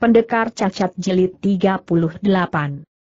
Pendekar Cacat Jilid 38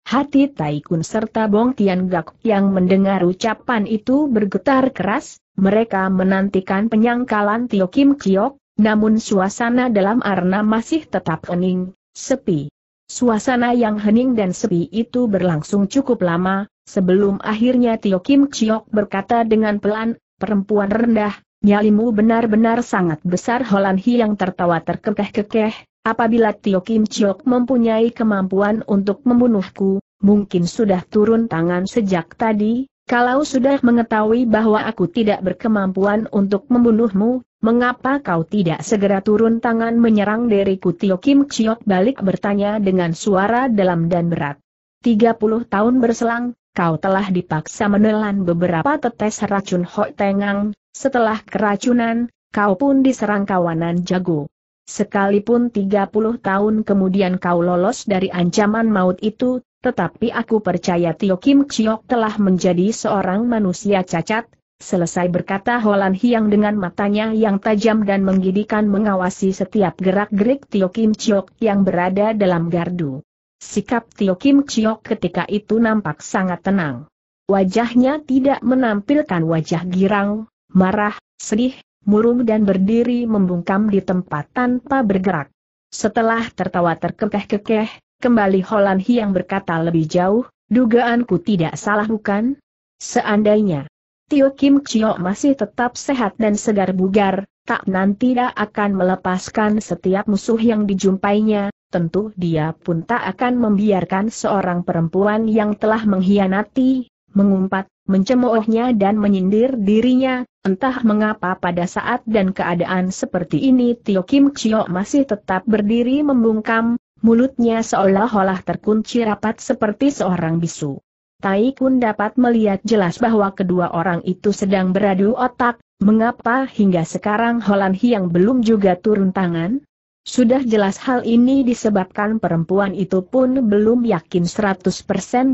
Hati Taikun serta Bong Tian Gak yang mendengar ucapan itu bergetar keras, mereka menantikan penyangkalan Tio Kim Kiok, namun suasana dalam arna masih tetap hening, sepi. Suasana yang hening dan sepi itu berlangsung cukup lama, sebelum akhirnya Tio Kim Kiok berkata dengan pelan, perempuan rendah, nyalimu benar-benar sangat besar Holan Hi yang tertawa terkekeh-kekeh, Apabila Tio Kim Chiok mempunyai kemampuan untuk membunuhku, mungkin sudah turun tangan sejak tadi, kalau sudah mengetahui bahwa aku tidak berkemampuan untuk membunuhmu, mengapa kau tidak segera turun tangan menyerang diriku Tio Kim Chiok balik bertanya dengan suara dalam dan berat. 30 tahun berselang, kau telah dipaksa menelan beberapa tetes racun Ho Tengang, setelah keracunan, kau pun diserang kawanan jago. Sekalipun 30 tahun kemudian kau lolos dari ancaman maut itu, tetapi aku percaya Tio Kim Chiok telah menjadi seorang manusia cacat, Selesai berkata Holan Hiang dengan matanya yang tajam dan menggidikan mengawasi setiap gerak-gerik Tio Kim Chiok yang berada dalam gardu. Sikap Tio Kim Chiok ketika itu nampak sangat tenang. Wajahnya tidak menampilkan wajah girang, marah, sedih, murung dan berdiri membungkam di tempat tanpa bergerak. Setelah tertawa terkekeh-kekeh, kembali Holan Hiang berkata lebih jauh, dugaanku tidak salah bukan? Seandainya Tio Kim Chio masih tetap sehat dan segar bugar, tak nanti dia akan melepaskan setiap musuh yang dijumpainya, tentu dia pun tak akan membiarkan seorang perempuan yang telah mengkhianati, mengumpat, mencemoohnya dan menyindir dirinya, entah mengapa pada saat dan keadaan seperti ini Tio Kim Chio masih tetap berdiri membungkam, mulutnya seolah-olah terkunci rapat seperti seorang bisu. Tai Kun dapat melihat jelas bahwa kedua orang itu sedang beradu otak, mengapa hingga sekarang Holan Hiang belum juga turun tangan? Sudah jelas hal ini disebabkan perempuan itu pun belum yakin 100%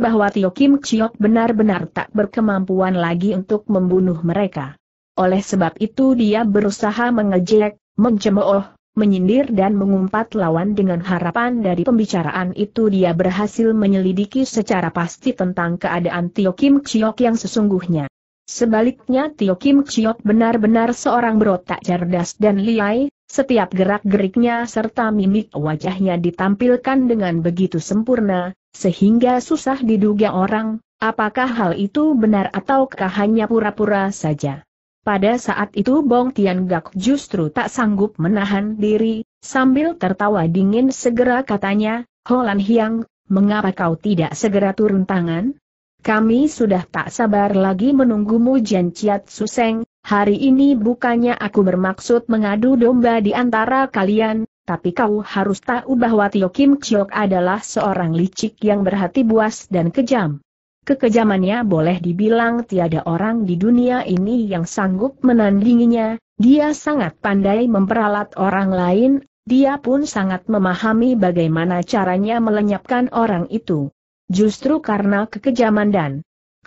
bahwa Tio Kim Chiok benar-benar tak berkemampuan lagi untuk membunuh mereka. Oleh sebab itu dia berusaha mengejek, mencemooh, menyindir dan mengumpat lawan dengan harapan dari pembicaraan itu dia berhasil menyelidiki secara pasti tentang keadaan Tio Kim Chiok yang sesungguhnya. Sebaliknya Tio Kim Chiok benar-benar seorang berotak cerdas dan liai, setiap gerak-geriknya serta mimik wajahnya ditampilkan dengan begitu sempurna, sehingga susah diduga orang, apakah hal itu benar ataukah hanya pura-pura saja. Pada saat itu Bong Tian Gak justru tak sanggup menahan diri, sambil tertawa dingin segera katanya, Holan Hiang, mengapa kau tidak segera turun tangan? Kami sudah tak sabar lagi menunggumu Jan Chiat Suseng, hari ini bukannya aku bermaksud mengadu domba di antara kalian, tapi kau harus tahu bahwa Tio Kim Chiok adalah seorang licik yang berhati buas dan kejam. Kekejamannya boleh dibilang tiada orang di dunia ini yang sanggup menandinginya, dia sangat pandai memperalat orang lain, dia pun sangat memahami bagaimana caranya melenyapkan orang itu. Justru karena kekejaman dan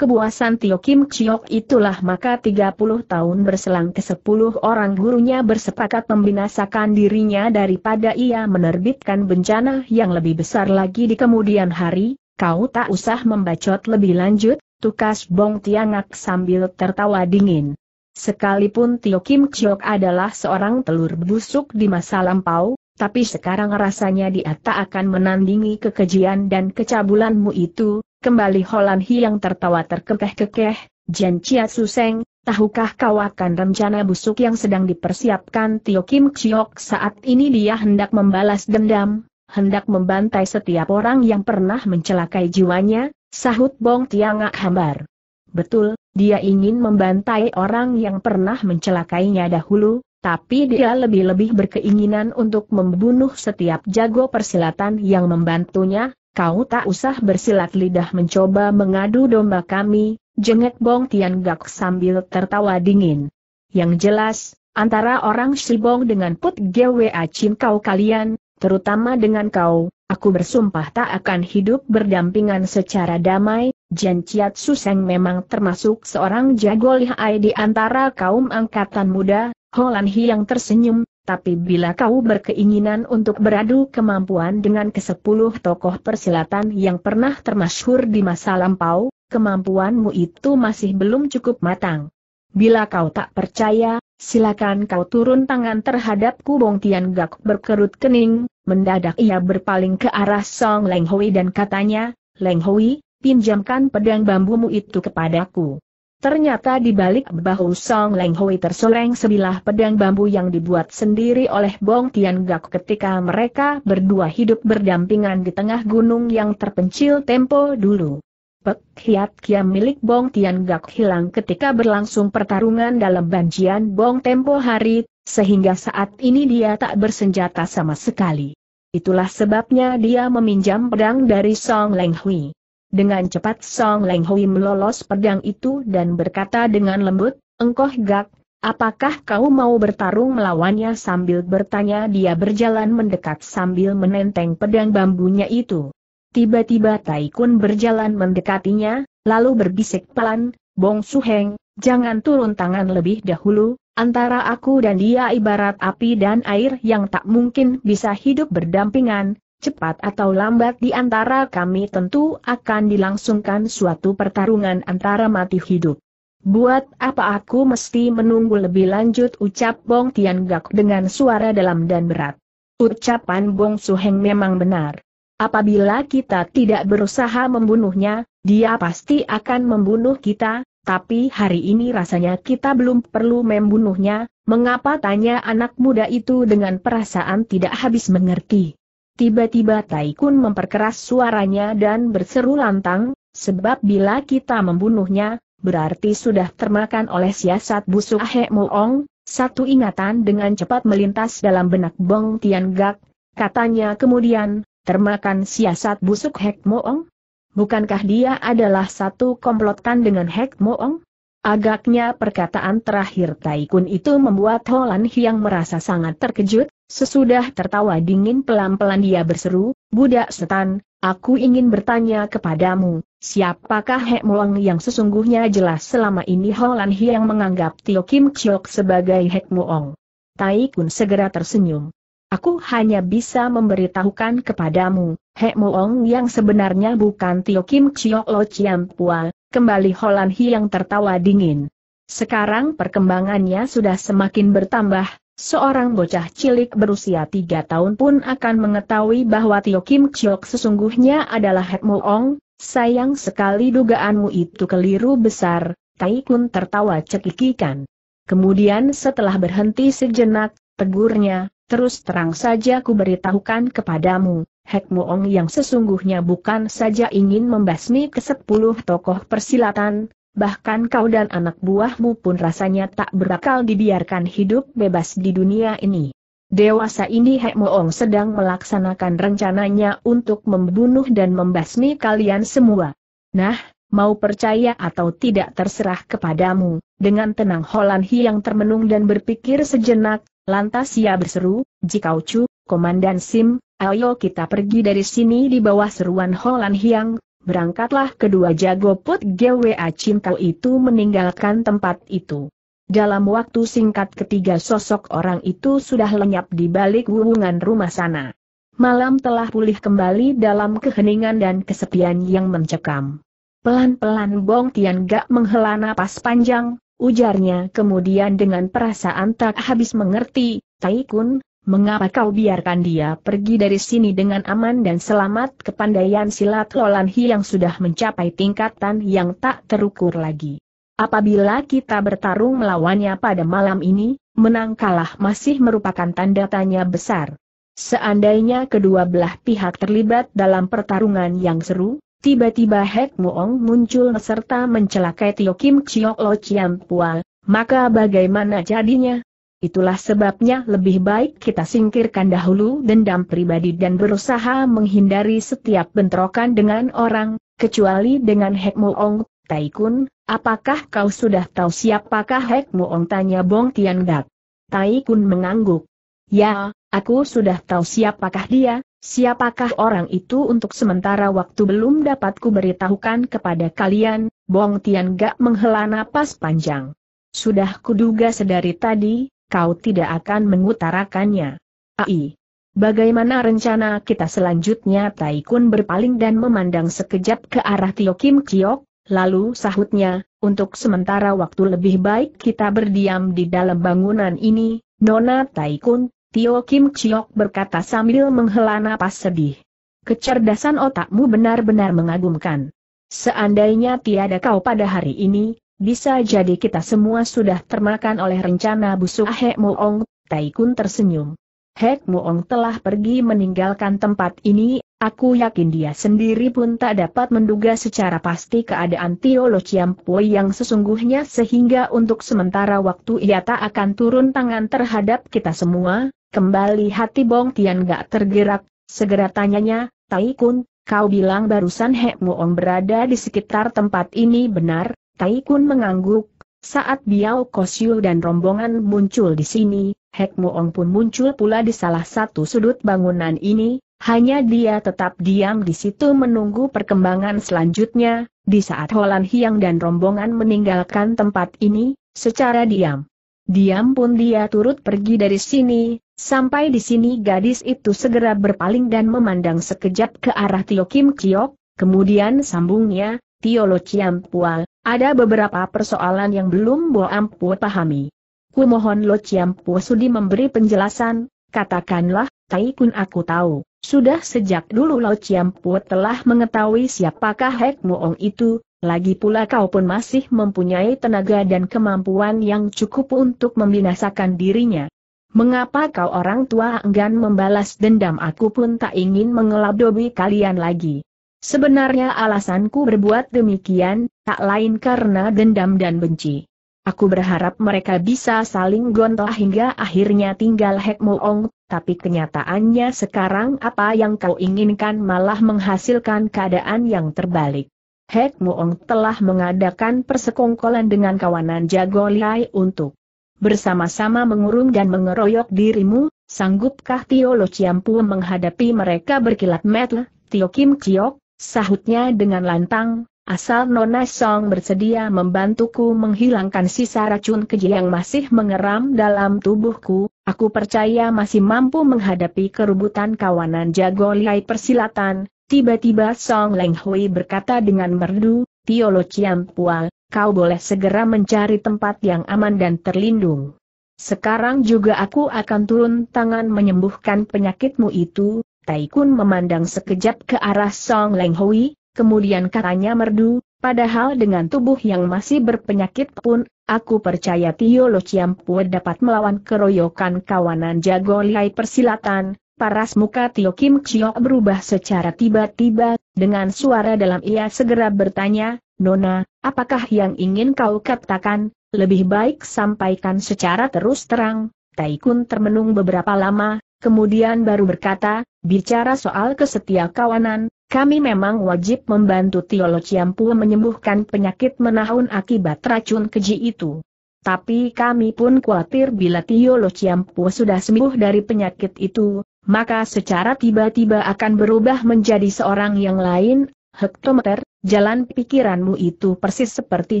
Kebuasan Tio Kim Chiok itulah maka 30 tahun berselang ke 10 orang gurunya bersepakat membinasakan dirinya daripada ia menerbitkan bencana yang lebih besar lagi di kemudian hari, kau tak usah membacot lebih lanjut, tukas Bong Tiangak sambil tertawa dingin. Sekalipun Tio Kim Chiok adalah seorang telur busuk di masa lampau, tapi sekarang rasanya dia tak akan menandingi kekejian dan kecabulanmu itu, Kembali Holan Hi tertawa terkekeh-kekeh, Jen Chia Suseng, tahukah kau akan rencana busuk yang sedang dipersiapkan Tio Kim Chiok saat ini dia hendak membalas dendam, hendak membantai setiap orang yang pernah mencelakai jiwanya, sahut Bong Tiangak hambar. Betul, dia ingin membantai orang yang pernah mencelakainya dahulu, tapi dia lebih-lebih berkeinginan untuk membunuh setiap jago persilatan yang membantunya, kau tak usah bersilat lidah mencoba mengadu domba kami, jenget Bong Tian Gak sambil tertawa dingin. Yang jelas, antara orang Shibong dengan Put Gwa Chin kau kalian, terutama dengan kau, aku bersumpah tak akan hidup berdampingan secara damai, Jan Chiat Suseng memang termasuk seorang jago lihai di antara kaum angkatan muda, Holan Hi yang tersenyum, tapi bila kau berkeinginan untuk beradu kemampuan dengan kesepuluh tokoh persilatan yang pernah termasyhur di masa lampau, kemampuanmu itu masih belum cukup matang. Bila kau tak percaya, silakan kau turun tangan terhadapku Bong Tian Gak berkerut kening, mendadak ia berpaling ke arah Song Leng Hui dan katanya, Leng Hui, pinjamkan pedang bambumu itu kepadaku. Ternyata di balik bahu Song Leng Hui tersoreng sebilah pedang bambu yang dibuat sendiri oleh Bong Tian Gak ketika mereka berdua hidup berdampingan di tengah gunung yang terpencil tempo dulu. Pek Hiat Kiam milik Bong Tian Gak hilang ketika berlangsung pertarungan dalam banjian Bong tempo hari, sehingga saat ini dia tak bersenjata sama sekali. Itulah sebabnya dia meminjam pedang dari Song Leng Hui. Dengan cepat Song Leng Hui melolos pedang itu dan berkata dengan lembut, Engkoh gak, apakah kau mau bertarung melawannya sambil bertanya dia berjalan mendekat sambil menenteng pedang bambunya itu. Tiba-tiba Tai Kun berjalan mendekatinya, lalu berbisik pelan, Bong Su Heng, jangan turun tangan lebih dahulu, antara aku dan dia ibarat api dan air yang tak mungkin bisa hidup berdampingan, cepat atau lambat di antara kami tentu akan dilangsungkan suatu pertarungan antara mati hidup. Buat apa aku mesti menunggu lebih lanjut ucap Bong Tian Gak dengan suara dalam dan berat. Ucapan Bong Su Heng memang benar. Apabila kita tidak berusaha membunuhnya, dia pasti akan membunuh kita, tapi hari ini rasanya kita belum perlu membunuhnya, mengapa tanya anak muda itu dengan perasaan tidak habis mengerti. Tiba-tiba Taikun memperkeras suaranya dan berseru lantang, sebab bila kita membunuhnya, berarti sudah termakan oleh siasat busuk Ahe Moong, satu ingatan dengan cepat melintas dalam benak Bong Tian Gak, katanya kemudian, termakan siasat busuk Hek Moong? Bukankah dia adalah satu komplotan dengan Hek Moong? Agaknya perkataan terakhir Taikun itu membuat Holan Hyang merasa sangat terkejut, Sesudah tertawa dingin pelan-pelan dia berseru, Budak setan, aku ingin bertanya kepadamu, siapakah Hek Mulang yang sesungguhnya jelas selama ini Holan yang menganggap Tio Kim Chok sebagai Hek Muong? Tai Kun segera tersenyum. Aku hanya bisa memberitahukan kepadamu, Hek Muong yang sebenarnya bukan Tio Kim Chok Lo Chiam Pua, kembali Holan yang tertawa dingin. Sekarang perkembangannya sudah semakin bertambah, Seorang bocah cilik berusia tiga tahun pun akan mengetahui bahwa Tio Kim Chok sesungguhnya adalah Hetmo Ong, sayang sekali dugaanmu itu keliru besar, Tai Kun tertawa cekikikan. Kemudian setelah berhenti sejenak, tegurnya, terus terang saja ku beritahukan kepadamu, Hek Ong yang sesungguhnya bukan saja ingin membasmi kesepuluh tokoh persilatan, Bahkan kau dan anak buahmu pun rasanya tak berakal dibiarkan hidup bebas di dunia ini. Dewasa ini Hek Moong sedang melaksanakan rencananya untuk membunuh dan membasmi kalian semua. Nah, mau percaya atau tidak terserah kepadamu, dengan tenang Holan yang termenung dan berpikir sejenak, lantas ia berseru, "Jika Chu, Komandan Sim, ayo kita pergi dari sini di bawah seruan Holan Hiang, berangkatlah kedua jago put GWA Cimkau itu meninggalkan tempat itu. Dalam waktu singkat ketiga sosok orang itu sudah lenyap di balik wuhungan rumah sana. Malam telah pulih kembali dalam keheningan dan kesepian yang mencekam. Pelan-pelan Bong Tian Gak menghela napas panjang, ujarnya kemudian dengan perasaan tak habis mengerti, Taikun mengapa kau biarkan dia pergi dari sini dengan aman dan selamat kepandaian silat Lolan Hi yang sudah mencapai tingkatan yang tak terukur lagi. Apabila kita bertarung melawannya pada malam ini, menang kalah masih merupakan tanda tanya besar. Seandainya kedua belah pihak terlibat dalam pertarungan yang seru, tiba-tiba Hek Muong muncul serta mencelakai Tio Kim Chiok Lo Chiam Pual, maka bagaimana jadinya? Itulah sebabnya lebih baik kita singkirkan dahulu dendam pribadi dan berusaha menghindari setiap bentrokan dengan orang, kecuali dengan Hek Muong, Taikun, apakah kau sudah tahu siapakah Hek Muong tanya Bong Tian Gak? Taikun mengangguk. Ya, aku sudah tahu siapakah dia, siapakah orang itu untuk sementara waktu belum dapat beritahukan kepada kalian, Bong Tian gak menghela napas panjang. Sudah kuduga sedari tadi, kau tidak akan mengutarakannya. Ai. Bagaimana rencana kita selanjutnya Taikun berpaling dan memandang sekejap ke arah Tio Kim Kiok, lalu sahutnya, untuk sementara waktu lebih baik kita berdiam di dalam bangunan ini, Nona Taikun, Tio Kim Kiok berkata sambil menghela napas sedih. Kecerdasan otakmu benar-benar mengagumkan. Seandainya tiada kau pada hari ini, bisa jadi kita semua sudah termakan oleh rencana busuk ah, Hek Moong, Taikun tersenyum. Hek Moong telah pergi meninggalkan tempat ini, aku yakin dia sendiri pun tak dapat menduga secara pasti keadaan Tio Lo Pui yang sesungguhnya sehingga untuk sementara waktu ia tak akan turun tangan terhadap kita semua, kembali hati Bong Tian gak tergerak, segera tanyanya, Taikun, kau bilang barusan Hek Moong berada di sekitar tempat ini benar, Tai Kun mengangguk, saat Biao Kosyu dan rombongan muncul di sini, Hek Moong pun muncul pula di salah satu sudut bangunan ini, hanya dia tetap diam di situ menunggu perkembangan selanjutnya, di saat Holan Hiang dan rombongan meninggalkan tempat ini, secara diam. Diam pun dia turut pergi dari sini, sampai di sini gadis itu segera berpaling dan memandang sekejap ke arah Tio Kim Kiok, kemudian sambungnya, Tio Chiam Pua, ada beberapa persoalan yang belum Bo Ampu pahami. Kumohon Lo Ciampu sudi memberi penjelasan, katakanlah, Taikun aku tahu, sudah sejak dulu Lo Ciampu telah mengetahui siapakah Hek Muong itu, lagi pula kau pun masih mempunyai tenaga dan kemampuan yang cukup untuk membinasakan dirinya. Mengapa kau orang tua enggan membalas dendam aku pun tak ingin dobi kalian lagi. Sebenarnya alasanku berbuat demikian, tak lain karena dendam dan benci. Aku berharap mereka bisa saling gontoh hingga akhirnya tinggal Hek Moong, tapi kenyataannya sekarang apa yang kau inginkan malah menghasilkan keadaan yang terbalik. Hek Moong telah mengadakan persekongkolan dengan kawanan Jago Liai untuk bersama-sama mengurung dan mengeroyok dirimu, sanggupkah Tio Lo Chiampu menghadapi mereka berkilat metle, Tio Kim Chiok? Sahutnya dengan lantang, asal Nona Song bersedia membantuku menghilangkan sisa racun keji yang masih mengeram dalam tubuhku, aku percaya masih mampu menghadapi kerubutan kawanan jago liai persilatan. Tiba-tiba Song Leng Hui berkata dengan merdu, Tio Lo Chiam kau boleh segera mencari tempat yang aman dan terlindung. Sekarang juga aku akan turun tangan menyembuhkan penyakitmu itu, Tai Kun memandang sekejap ke arah Song Leng Hui, kemudian katanya merdu, padahal dengan tubuh yang masih berpenyakit pun, aku percaya Tio Lo Pue dapat melawan keroyokan kawanan jago lihai persilatan, paras muka Tio Kim Chio berubah secara tiba-tiba, dengan suara dalam ia segera bertanya, Nona, apakah yang ingin kau katakan, lebih baik sampaikan secara terus terang, Taikun termenung beberapa lama, Kemudian baru berkata, bicara soal kesetia kawanan, kami memang wajib membantu Tiolo Ciampu menyembuhkan penyakit menahun akibat racun keji itu. Tapi kami pun khawatir bila Tiolo Ciampu sudah sembuh dari penyakit itu, maka secara tiba-tiba akan berubah menjadi seorang yang lain, hektometer, jalan pikiranmu itu persis seperti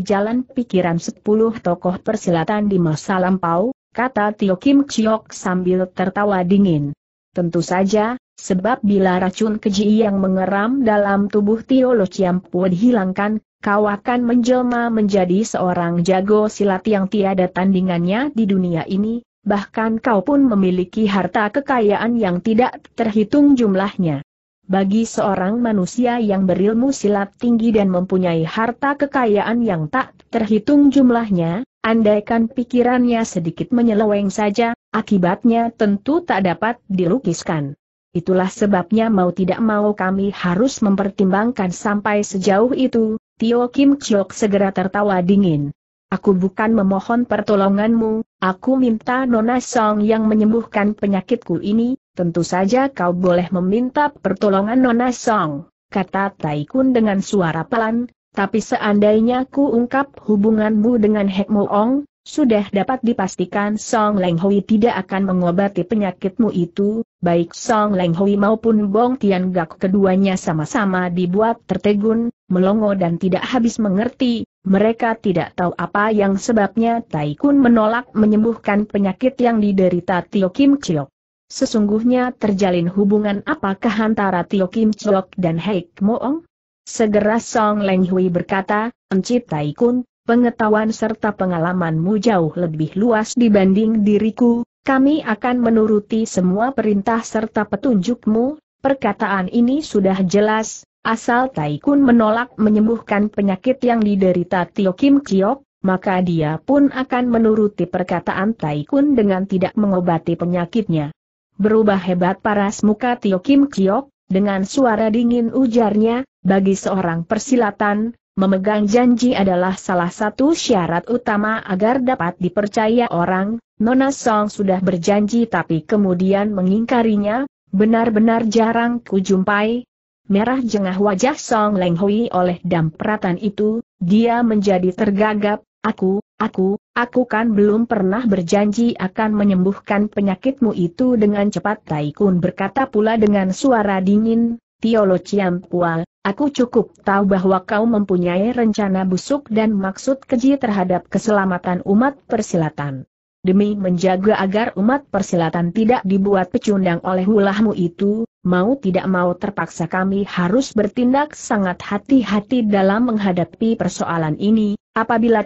jalan pikiran sepuluh tokoh persilatan di masa lampau, kata Tio Kim Chiok sambil tertawa dingin. Tentu saja, sebab bila racun keji yang mengeram dalam tubuh Tio Lo Pua dihilangkan, kau akan menjelma menjadi seorang jago silat yang tiada tandingannya di dunia ini, bahkan kau pun memiliki harta kekayaan yang tidak terhitung jumlahnya. Bagi seorang manusia yang berilmu silat tinggi dan mempunyai harta kekayaan yang tak terhitung jumlahnya, Andaikan pikirannya sedikit menyeleweng saja, akibatnya tentu tak dapat dilukiskan. Itulah sebabnya mau tidak mau kami harus mempertimbangkan sampai sejauh itu, Tio Kim Chok segera tertawa dingin. Aku bukan memohon pertolonganmu, aku minta Nona Song yang menyembuhkan penyakitku ini, tentu saja kau boleh meminta pertolongan Nona Song, kata Taikun dengan suara pelan, tapi seandainya ku ungkap hubunganmu dengan Hek Mo Ong, sudah dapat dipastikan Song Leng Hui tidak akan mengobati penyakitmu itu, baik Song Leng Hui maupun Bong Tian Gak keduanya sama-sama dibuat tertegun, melongo dan tidak habis mengerti, mereka tidak tahu apa yang sebabnya Tai Kun menolak menyembuhkan penyakit yang diderita Tio Kim Chiok. Sesungguhnya terjalin hubungan apakah antara Tio Kim Chiok dan Heik Moong? Segera Song Leng Hui berkata, Encik kun, pengetahuan serta pengalamanmu jauh lebih luas dibanding diriku, kami akan menuruti semua perintah serta petunjukmu, perkataan ini sudah jelas, asal Taikun menolak menyembuhkan penyakit yang diderita Tio Kim Chiok, maka dia pun akan menuruti perkataan Taikun dengan tidak mengobati penyakitnya. Berubah hebat paras muka Tio Kim Chiok, dengan suara dingin ujarnya, bagi seorang persilatan, memegang janji adalah salah satu syarat utama agar dapat dipercaya orang, Nona Song sudah berjanji tapi kemudian mengingkarinya, benar-benar jarang kujumpai. Merah jengah wajah Song Leng Hui oleh dampratan itu, dia menjadi tergagap, aku, aku, aku kan belum pernah berjanji akan menyembuhkan penyakitmu itu dengan cepat Taikun berkata pula dengan suara dingin, Chiam Pua, aku cukup tahu bahwa kau mempunyai rencana busuk dan maksud keji terhadap keselamatan umat persilatan. Demi menjaga agar umat persilatan tidak dibuat pecundang oleh ulahmu itu, mau tidak mau terpaksa kami harus bertindak sangat hati-hati dalam menghadapi persoalan ini, apabila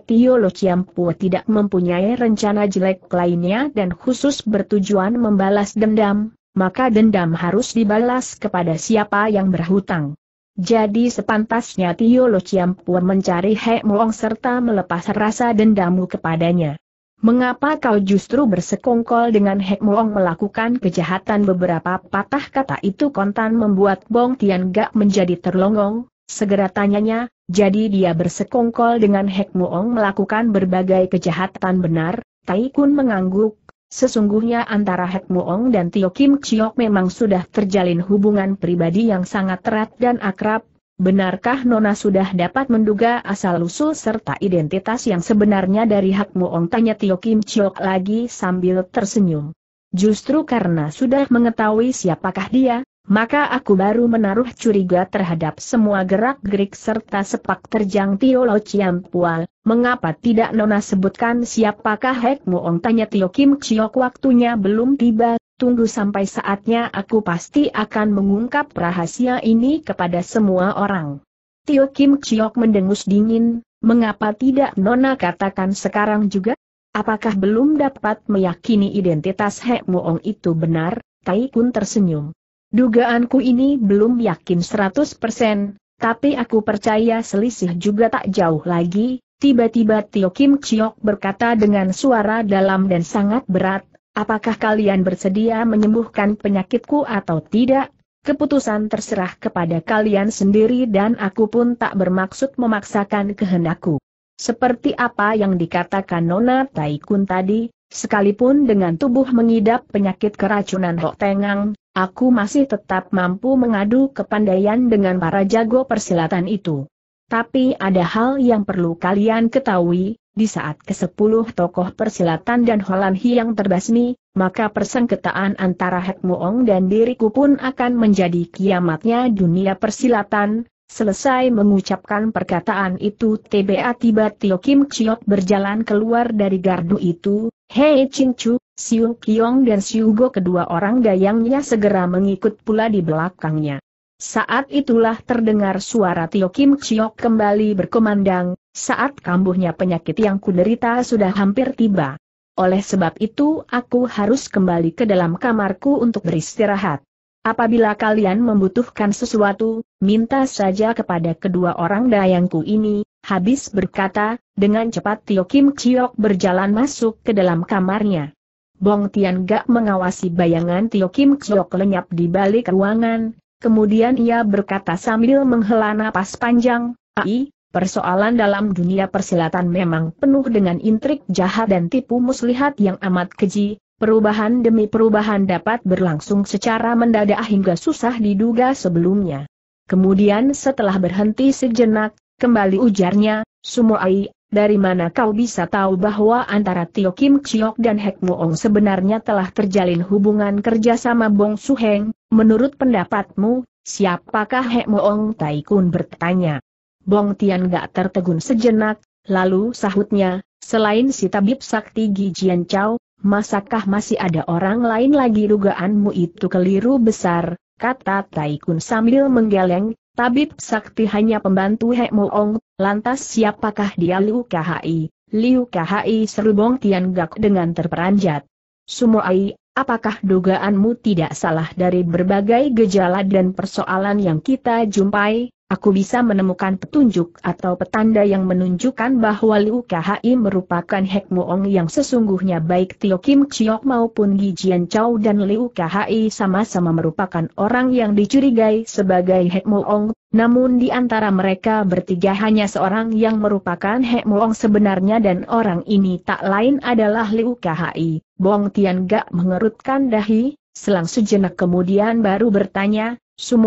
Chiam Pua tidak mempunyai rencana jelek lainnya dan khusus bertujuan membalas dendam, maka dendam harus dibalas kepada siapa yang berhutang. Jadi sepantasnya Tio Lo Ciampur mencari He Moong serta melepas rasa dendammu kepadanya. Mengapa kau justru bersekongkol dengan Hek Moong melakukan kejahatan beberapa patah kata itu kontan membuat Bong Tian Gak menjadi terlongong, segera tanyanya, jadi dia bersekongkol dengan Hek Moong melakukan berbagai kejahatan benar, Tai Kun mengangguk, Sesungguhnya antara Hek Muong dan Tio Kim Chiok memang sudah terjalin hubungan pribadi yang sangat erat dan akrab, benarkah Nona sudah dapat menduga asal-usul serta identitas yang sebenarnya dari Hek Muong tanya Tio Kim Chiok lagi sambil tersenyum. Justru karena sudah mengetahui siapakah dia, maka aku baru menaruh curiga terhadap semua gerak-gerik serta sepak terjang Tio Lo Chiam Pual, mengapa tidak Nona sebutkan siapakah Hek Muong tanya Tio Kim Chiok waktunya belum tiba, tunggu sampai saatnya aku pasti akan mengungkap rahasia ini kepada semua orang. Tio Kim Chiok mendengus dingin, mengapa tidak Nona katakan sekarang juga? Apakah belum dapat meyakini identitas Hek Muong itu benar? Tai Kun tersenyum. Dugaanku ini belum yakin 100%, tapi aku percaya selisih juga tak jauh lagi, tiba-tiba Tio Kim Chiok berkata dengan suara dalam dan sangat berat, apakah kalian bersedia menyembuhkan penyakitku atau tidak? Keputusan terserah kepada kalian sendiri dan aku pun tak bermaksud memaksakan kehendakku. Seperti apa yang dikatakan Nona Taikun tadi, sekalipun dengan tubuh mengidap penyakit keracunan Hok Tengang, aku masih tetap mampu mengadu kepandaian dengan para jago persilatan itu. Tapi ada hal yang perlu kalian ketahui, di saat ke-10 tokoh persilatan dan Holan yang terbasmi, maka persengketaan antara Hek Muong dan diriku pun akan menjadi kiamatnya dunia persilatan, Selesai mengucapkan perkataan itu TBA tiba Tio Kim Chiok berjalan keluar dari gardu itu, Hei Cincu, Siu Kiong dan Siu Go kedua orang dayangnya segera mengikut pula di belakangnya. Saat itulah terdengar suara Tio Kim Chiok kembali berkemandang. saat kambuhnya penyakit yang kuderita sudah hampir tiba. Oleh sebab itu aku harus kembali ke dalam kamarku untuk beristirahat. Apabila kalian membutuhkan sesuatu, minta saja kepada kedua orang dayangku ini, Habis berkata, dengan cepat Tio Kim Chiok berjalan masuk ke dalam kamarnya. Bong Tian Gak mengawasi bayangan Tio Kim Chiok lenyap di balik ruangan, kemudian ia berkata sambil menghela napas panjang, Ai, persoalan dalam dunia persilatan memang penuh dengan intrik jahat dan tipu muslihat yang amat keji, perubahan demi perubahan dapat berlangsung secara mendadak hingga susah diduga sebelumnya. Kemudian setelah berhenti sejenak, Kembali ujarnya, Sumoai, dari mana kau bisa tahu bahwa antara Tio Kim Chiok dan Hek Muong sebenarnya telah terjalin hubungan kerjasama Bong Su Heng, Menurut pendapatmu, siapakah Hek Muong Taikun bertanya. Bong Tian gak tertegun sejenak, lalu sahutnya, selain si tabib sakti Gijian Chow, masakah masih ada orang lain lagi dugaanmu itu keliru besar, kata Taikun sambil menggeleng, Tabib sakti hanya pembantu Hek Moong, lantas siapakah dia Liu Khai? Liu Khai seru Bong Tian Gak dengan terperanjat. Sumoai, apakah dugaanmu tidak salah dari berbagai gejala dan persoalan yang kita jumpai? aku bisa menemukan petunjuk atau petanda yang menunjukkan bahwa Liu Kahai merupakan Hek Muong yang sesungguhnya baik Tio Kim Chiok maupun Gi Jian Chow dan Liu Kahai sama-sama merupakan orang yang dicurigai sebagai Hek Muong, namun di antara mereka bertiga hanya seorang yang merupakan Hek Muong sebenarnya dan orang ini tak lain adalah Liu Kahai. Bong Tian Gak mengerutkan dahi, selang sejenak kemudian baru bertanya,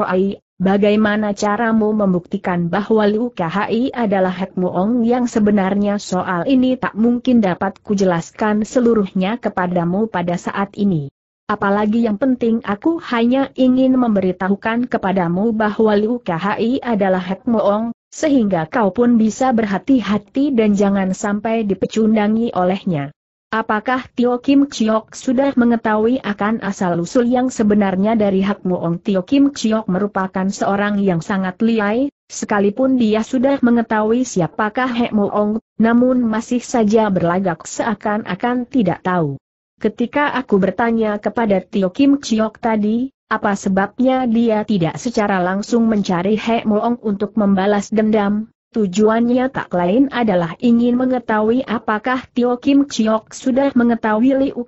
Ai, Bagaimana caramu membuktikan bahwa Liu Kahai adalah Hek Muong yang sebenarnya soal ini tak mungkin dapat kujelaskan seluruhnya kepadamu pada saat ini. Apalagi yang penting aku hanya ingin memberitahukan kepadamu bahwa Liu Kahai adalah Hek Muong, sehingga kau pun bisa berhati-hati dan jangan sampai dipecundangi olehnya. Apakah Tio Kim Chiok sudah mengetahui akan asal-usul yang sebenarnya dari Hak Muong Tio Kim Chiok merupakan seorang yang sangat liai, sekalipun dia sudah mengetahui siapakah Hak Muong, namun masih saja berlagak seakan-akan tidak tahu. Ketika aku bertanya kepada Tio Kim Chiok tadi, apa sebabnya dia tidak secara langsung mencari Hak Muong untuk membalas dendam, Tujuannya tak lain adalah ingin mengetahui apakah Tio Kim Chiok sudah mengetahui Liu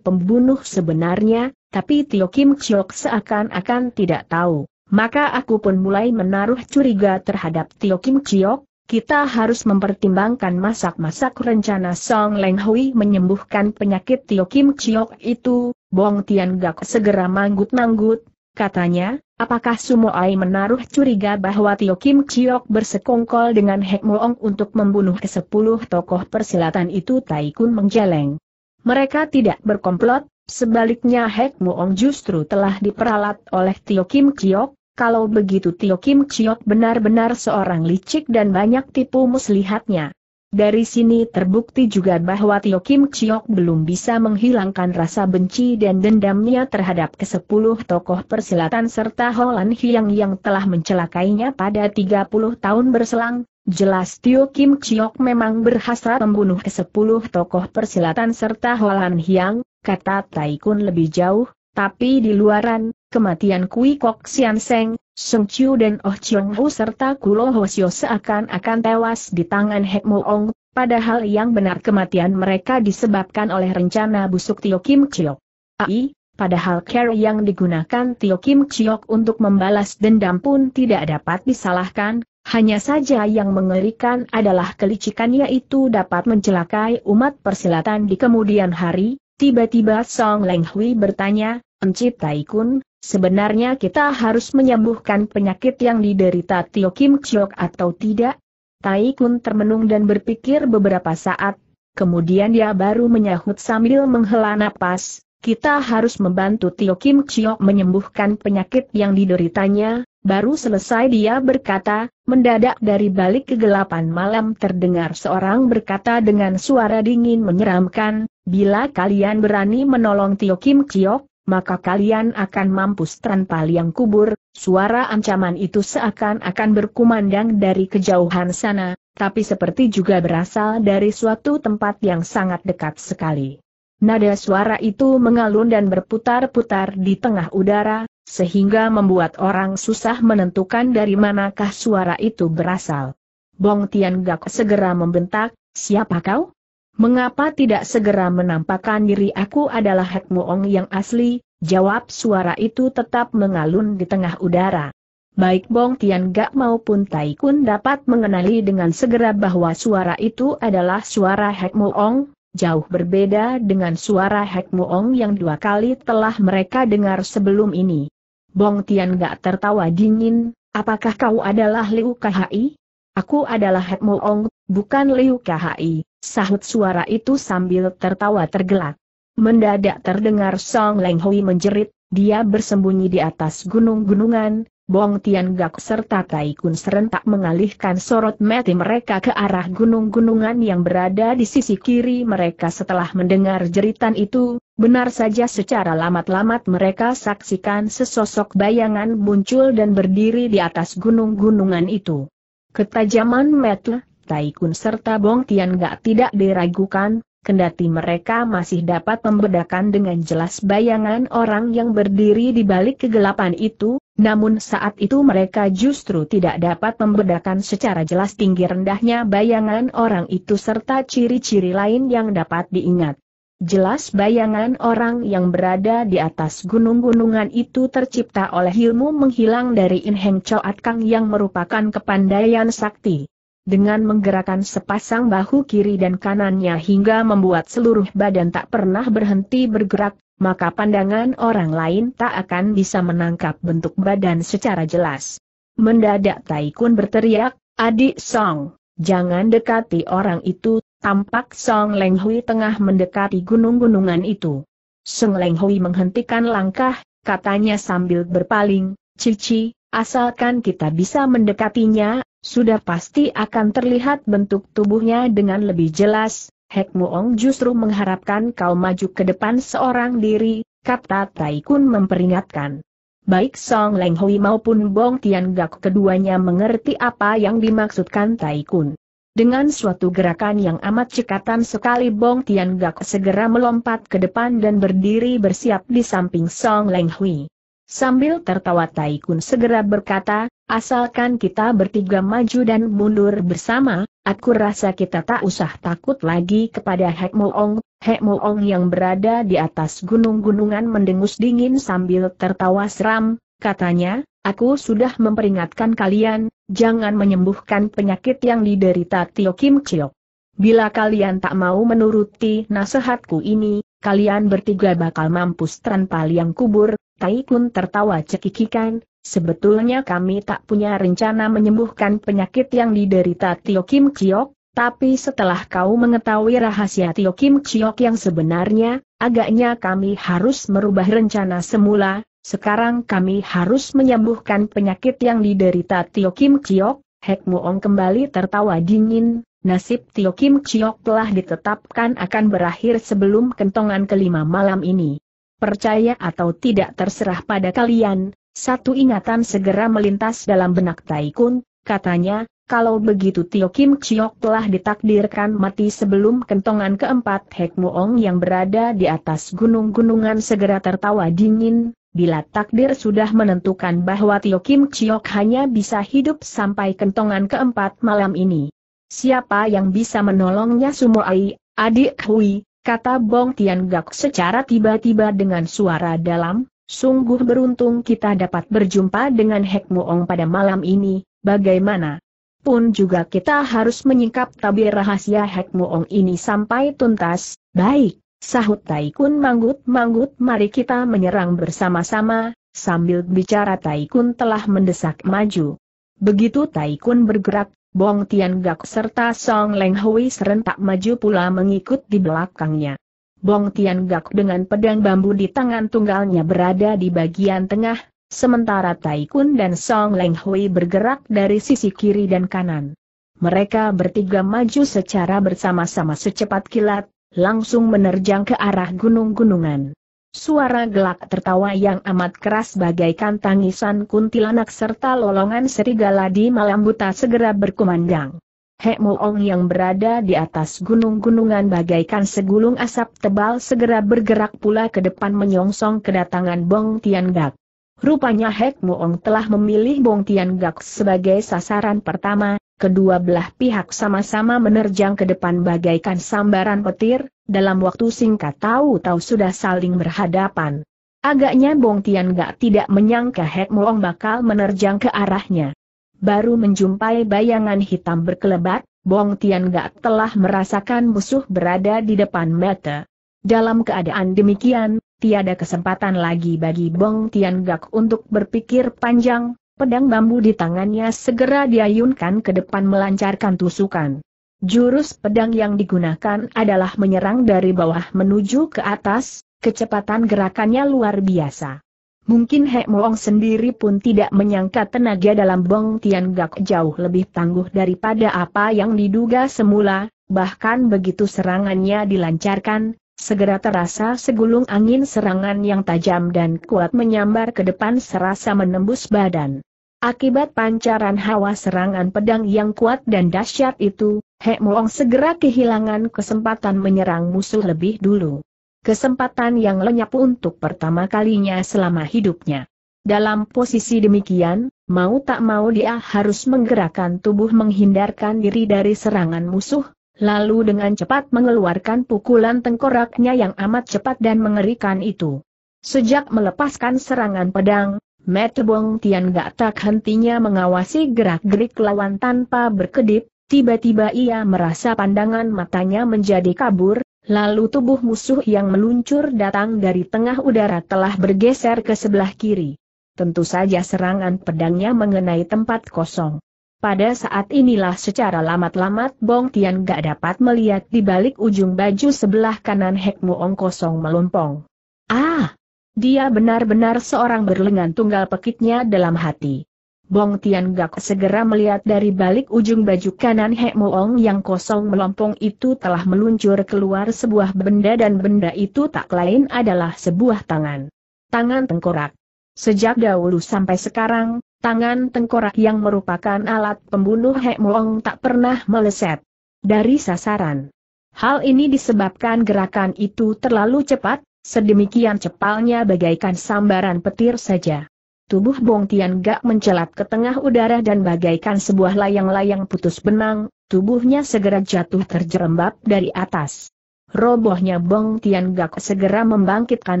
pembunuh sebenarnya, tapi Tio Kim Chiok seakan-akan tidak tahu. Maka aku pun mulai menaruh curiga terhadap Tio Kim Chiok, kita harus mempertimbangkan masak-masak rencana Song Leng Hui menyembuhkan penyakit Tio Kim Chiok itu, Bong Tian Gak segera manggut-manggut, katanya, Apakah Sumoai menaruh curiga bahwa Tio Kim Chiok bersekongkol dengan Hek Moong untuk membunuh ke sepuluh tokoh persilatan itu Taikun menjeleng. Mereka tidak berkomplot, sebaliknya Hek Moong justru telah diperalat oleh Tio Kim Chiok, kalau begitu Tio Kim Chiok benar-benar seorang licik dan banyak tipu muslihatnya. Dari sini terbukti juga bahwa Tio Kim Chiok belum bisa menghilangkan rasa benci dan dendamnya terhadap kesepuluh tokoh persilatan serta Holan Hiang yang telah mencelakainya pada 30 tahun berselang, Jelas Tio Kim Chiok memang berhasrat membunuh ke-10 tokoh persilatan serta Holan Hiang, kata Taikun lebih jauh, tapi di luaran, kematian Kui Kok Sian Seng, Sung Chiu dan Oh Chiong Hu serta Kulo Sio seakan-akan tewas di tangan Hek Mo Ong, padahal yang benar kematian mereka disebabkan oleh rencana busuk Tio Kim Chiok. Ai, padahal care yang digunakan Tio Kim Chiok untuk membalas dendam pun tidak dapat disalahkan, hanya saja yang mengerikan adalah kelicikannya itu dapat mencelakai umat persilatan di kemudian hari, tiba-tiba Song Leng Hui bertanya, Enciptai Kun, sebenarnya kita harus menyembuhkan penyakit yang diderita Tio Kim Chiok atau tidak? Tai Kun termenung dan berpikir beberapa saat, kemudian dia baru menyahut sambil menghela napas, kita harus membantu Tio Kim Chiok menyembuhkan penyakit yang dideritanya, baru selesai dia berkata, mendadak dari balik kegelapan malam terdengar seorang berkata dengan suara dingin menyeramkan, bila kalian berani menolong Tio Kim Chiok, maka kalian akan mampus tanpa liang kubur, suara ancaman itu seakan-akan berkumandang dari kejauhan sana, tapi seperti juga berasal dari suatu tempat yang sangat dekat sekali. Nada suara itu mengalun dan berputar-putar di tengah udara, sehingga membuat orang susah menentukan dari manakah suara itu berasal. Bong Tian Gak segera membentak, siapa kau? Mengapa tidak segera menampakkan diri aku adalah Hek Muong yang asli? Jawab suara itu tetap mengalun di tengah udara. Baik Bong Tian Gak maupun Tai Kun dapat mengenali dengan segera bahwa suara itu adalah suara Hek Muong, jauh berbeda dengan suara Hek Muong yang dua kali telah mereka dengar sebelum ini. Bong Tian Gak tertawa dingin, apakah kau adalah Liu Kahai? Aku adalah Hek Muong, bukan Liu Kahai. Sahut suara itu sambil tertawa tergelak. Mendadak terdengar Song Leng Hui menjerit, dia bersembunyi di atas gunung-gunungan, Bong Tian Gak serta Tai Kun serentak mengalihkan sorot mati mereka ke arah gunung-gunungan yang berada di sisi kiri mereka setelah mendengar jeritan itu, benar saja secara lamat-lamat mereka saksikan sesosok bayangan muncul dan berdiri di atas gunung-gunungan itu. Ketajaman metle Taikun serta Bong Tian gak tidak diragukan, kendati mereka masih dapat membedakan dengan jelas bayangan orang yang berdiri di balik kegelapan itu, namun saat itu mereka justru tidak dapat membedakan secara jelas tinggi rendahnya bayangan orang itu serta ciri-ciri lain yang dapat diingat. Jelas bayangan orang yang berada di atas gunung-gunungan itu tercipta oleh ilmu menghilang dari Inheng Choat Kang yang merupakan kepandaian sakti dengan menggerakkan sepasang bahu kiri dan kanannya hingga membuat seluruh badan tak pernah berhenti bergerak, maka pandangan orang lain tak akan bisa menangkap bentuk badan secara jelas. Mendadak Taikun berteriak, Adik Song, jangan dekati orang itu, tampak Song Lenghui tengah mendekati gunung-gunungan itu. Song Lenghui menghentikan langkah, katanya sambil berpaling, Cici, asalkan kita bisa mendekatinya, sudah pasti akan terlihat bentuk tubuhnya dengan lebih jelas, Hek Muong justru mengharapkan kau maju ke depan seorang diri, kata Taikun memperingatkan. Baik Song Leng Hui maupun Bong Tian Gak keduanya mengerti apa yang dimaksudkan Taikun. Dengan suatu gerakan yang amat cekatan sekali Bong Tian Gak segera melompat ke depan dan berdiri bersiap di samping Song Leng Hui. Sambil tertawa Taikun segera berkata, Asalkan kita bertiga maju dan mundur bersama, aku rasa kita tak usah takut lagi kepada Hek Moong. Hek Moong yang berada di atas gunung-gunungan mendengus dingin sambil tertawa seram, katanya, aku sudah memperingatkan kalian, jangan menyembuhkan penyakit yang diderita Tio Kim Chiok. Bila kalian tak mau menuruti nasihatku ini, kalian bertiga bakal mampus tanpa liang kubur, Tai tertawa cekikikan, sebetulnya kami tak punya rencana menyembuhkan penyakit yang diderita Tio Kim Chiok, tapi setelah kau mengetahui rahasia Tio Kim Chiok yang sebenarnya, agaknya kami harus merubah rencana semula, sekarang kami harus menyembuhkan penyakit yang diderita Tio Kim Chiok, Hek Muong kembali tertawa dingin, nasib Tio Kim Chiok telah ditetapkan akan berakhir sebelum kentongan kelima malam ini. Percaya atau tidak terserah pada kalian, satu ingatan segera melintas dalam benak Taikun, katanya, kalau begitu Tio Kim Chiok telah ditakdirkan mati sebelum kentongan keempat Hek Muong yang berada di atas gunung-gunungan segera tertawa dingin, Bila takdir sudah menentukan bahwa Tio Kim Chiok hanya bisa hidup sampai kentongan keempat malam ini. Siapa yang bisa menolongnya Sumo Ai, adik Hui, kata Bong Tian Gak secara tiba-tiba dengan suara dalam, sungguh beruntung kita dapat berjumpa dengan Hek Muong pada malam ini, bagaimana? Pun juga kita harus menyingkap tabir rahasia Hek Muong ini sampai tuntas, baik. Sahut Taikun manggut-manggut mari kita menyerang bersama-sama, sambil bicara Taikun telah mendesak maju. Begitu Taikun bergerak, Bong Tian Gak serta Song Leng Hui serentak maju pula mengikut di belakangnya. Bong Tian Gak dengan pedang bambu di tangan tunggalnya berada di bagian tengah, sementara Taikun dan Song Leng Hui bergerak dari sisi kiri dan kanan. Mereka bertiga maju secara bersama-sama secepat kilat, langsung menerjang ke arah gunung-gunungan. Suara gelak tertawa yang amat keras bagaikan tangisan kuntilanak serta lolongan serigala di malam buta segera berkumandang. Hek Moong yang berada di atas gunung-gunungan bagaikan segulung asap tebal segera bergerak pula ke depan menyongsong kedatangan Bong Gak. Rupanya Hek Moong telah memilih Bong Gak sebagai sasaran pertama, kedua belah pihak sama-sama menerjang ke depan bagaikan sambaran petir, dalam waktu singkat tahu-tahu sudah saling berhadapan. Agaknya Bong Tian gak tidak menyangka Hek Moong bakal menerjang ke arahnya. Baru menjumpai bayangan hitam berkelebat, Bong Tian gak telah merasakan musuh berada di depan mata. Dalam keadaan demikian, tiada kesempatan lagi bagi Bong Tian Gak untuk berpikir panjang, pedang bambu di tangannya segera diayunkan ke depan melancarkan tusukan. Jurus pedang yang digunakan adalah menyerang dari bawah menuju ke atas, kecepatan gerakannya luar biasa. Mungkin He Moong sendiri pun tidak menyangka tenaga dalam Bong Tian Gak jauh lebih tangguh daripada apa yang diduga semula, bahkan begitu serangannya dilancarkan, segera terasa segulung angin serangan yang tajam dan kuat menyambar ke depan serasa menembus badan. Akibat pancaran hawa serangan pedang yang kuat dan dahsyat itu, Hek Moong segera kehilangan kesempatan menyerang musuh lebih dulu. Kesempatan yang lenyap untuk pertama kalinya selama hidupnya. Dalam posisi demikian, mau tak mau dia harus menggerakkan tubuh menghindarkan diri dari serangan musuh, lalu dengan cepat mengeluarkan pukulan tengkoraknya yang amat cepat dan mengerikan itu. Sejak melepaskan serangan pedang, Metebong Tian gak tak hentinya mengawasi gerak-gerik lawan tanpa berkedip, tiba-tiba ia merasa pandangan matanya menjadi kabur, lalu tubuh musuh yang meluncur datang dari tengah udara telah bergeser ke sebelah kiri. Tentu saja serangan pedangnya mengenai tempat kosong. Pada saat inilah secara lamat-lamat Bong Tian gak dapat melihat di balik ujung baju sebelah kanan Hek Muong kosong melompong. Ah! Dia benar-benar seorang berlengan tunggal pekiknya dalam hati. Bong Tian Gak segera melihat dari balik ujung baju kanan Hek Moong yang kosong melompong itu telah meluncur keluar sebuah benda dan benda itu tak lain adalah sebuah tangan. Tangan tengkorak. Sejak dahulu sampai sekarang, tangan tengkorak yang merupakan alat pembunuh Hek Moong tak pernah meleset dari sasaran. Hal ini disebabkan gerakan itu terlalu cepat, Sedemikian cepalnya bagaikan sambaran petir saja. Tubuh Bong Tian Gak mencelat ke tengah udara dan bagaikan sebuah layang-layang putus benang, tubuhnya segera jatuh terjerembab dari atas. Robohnya Bong Tian Gak segera membangkitkan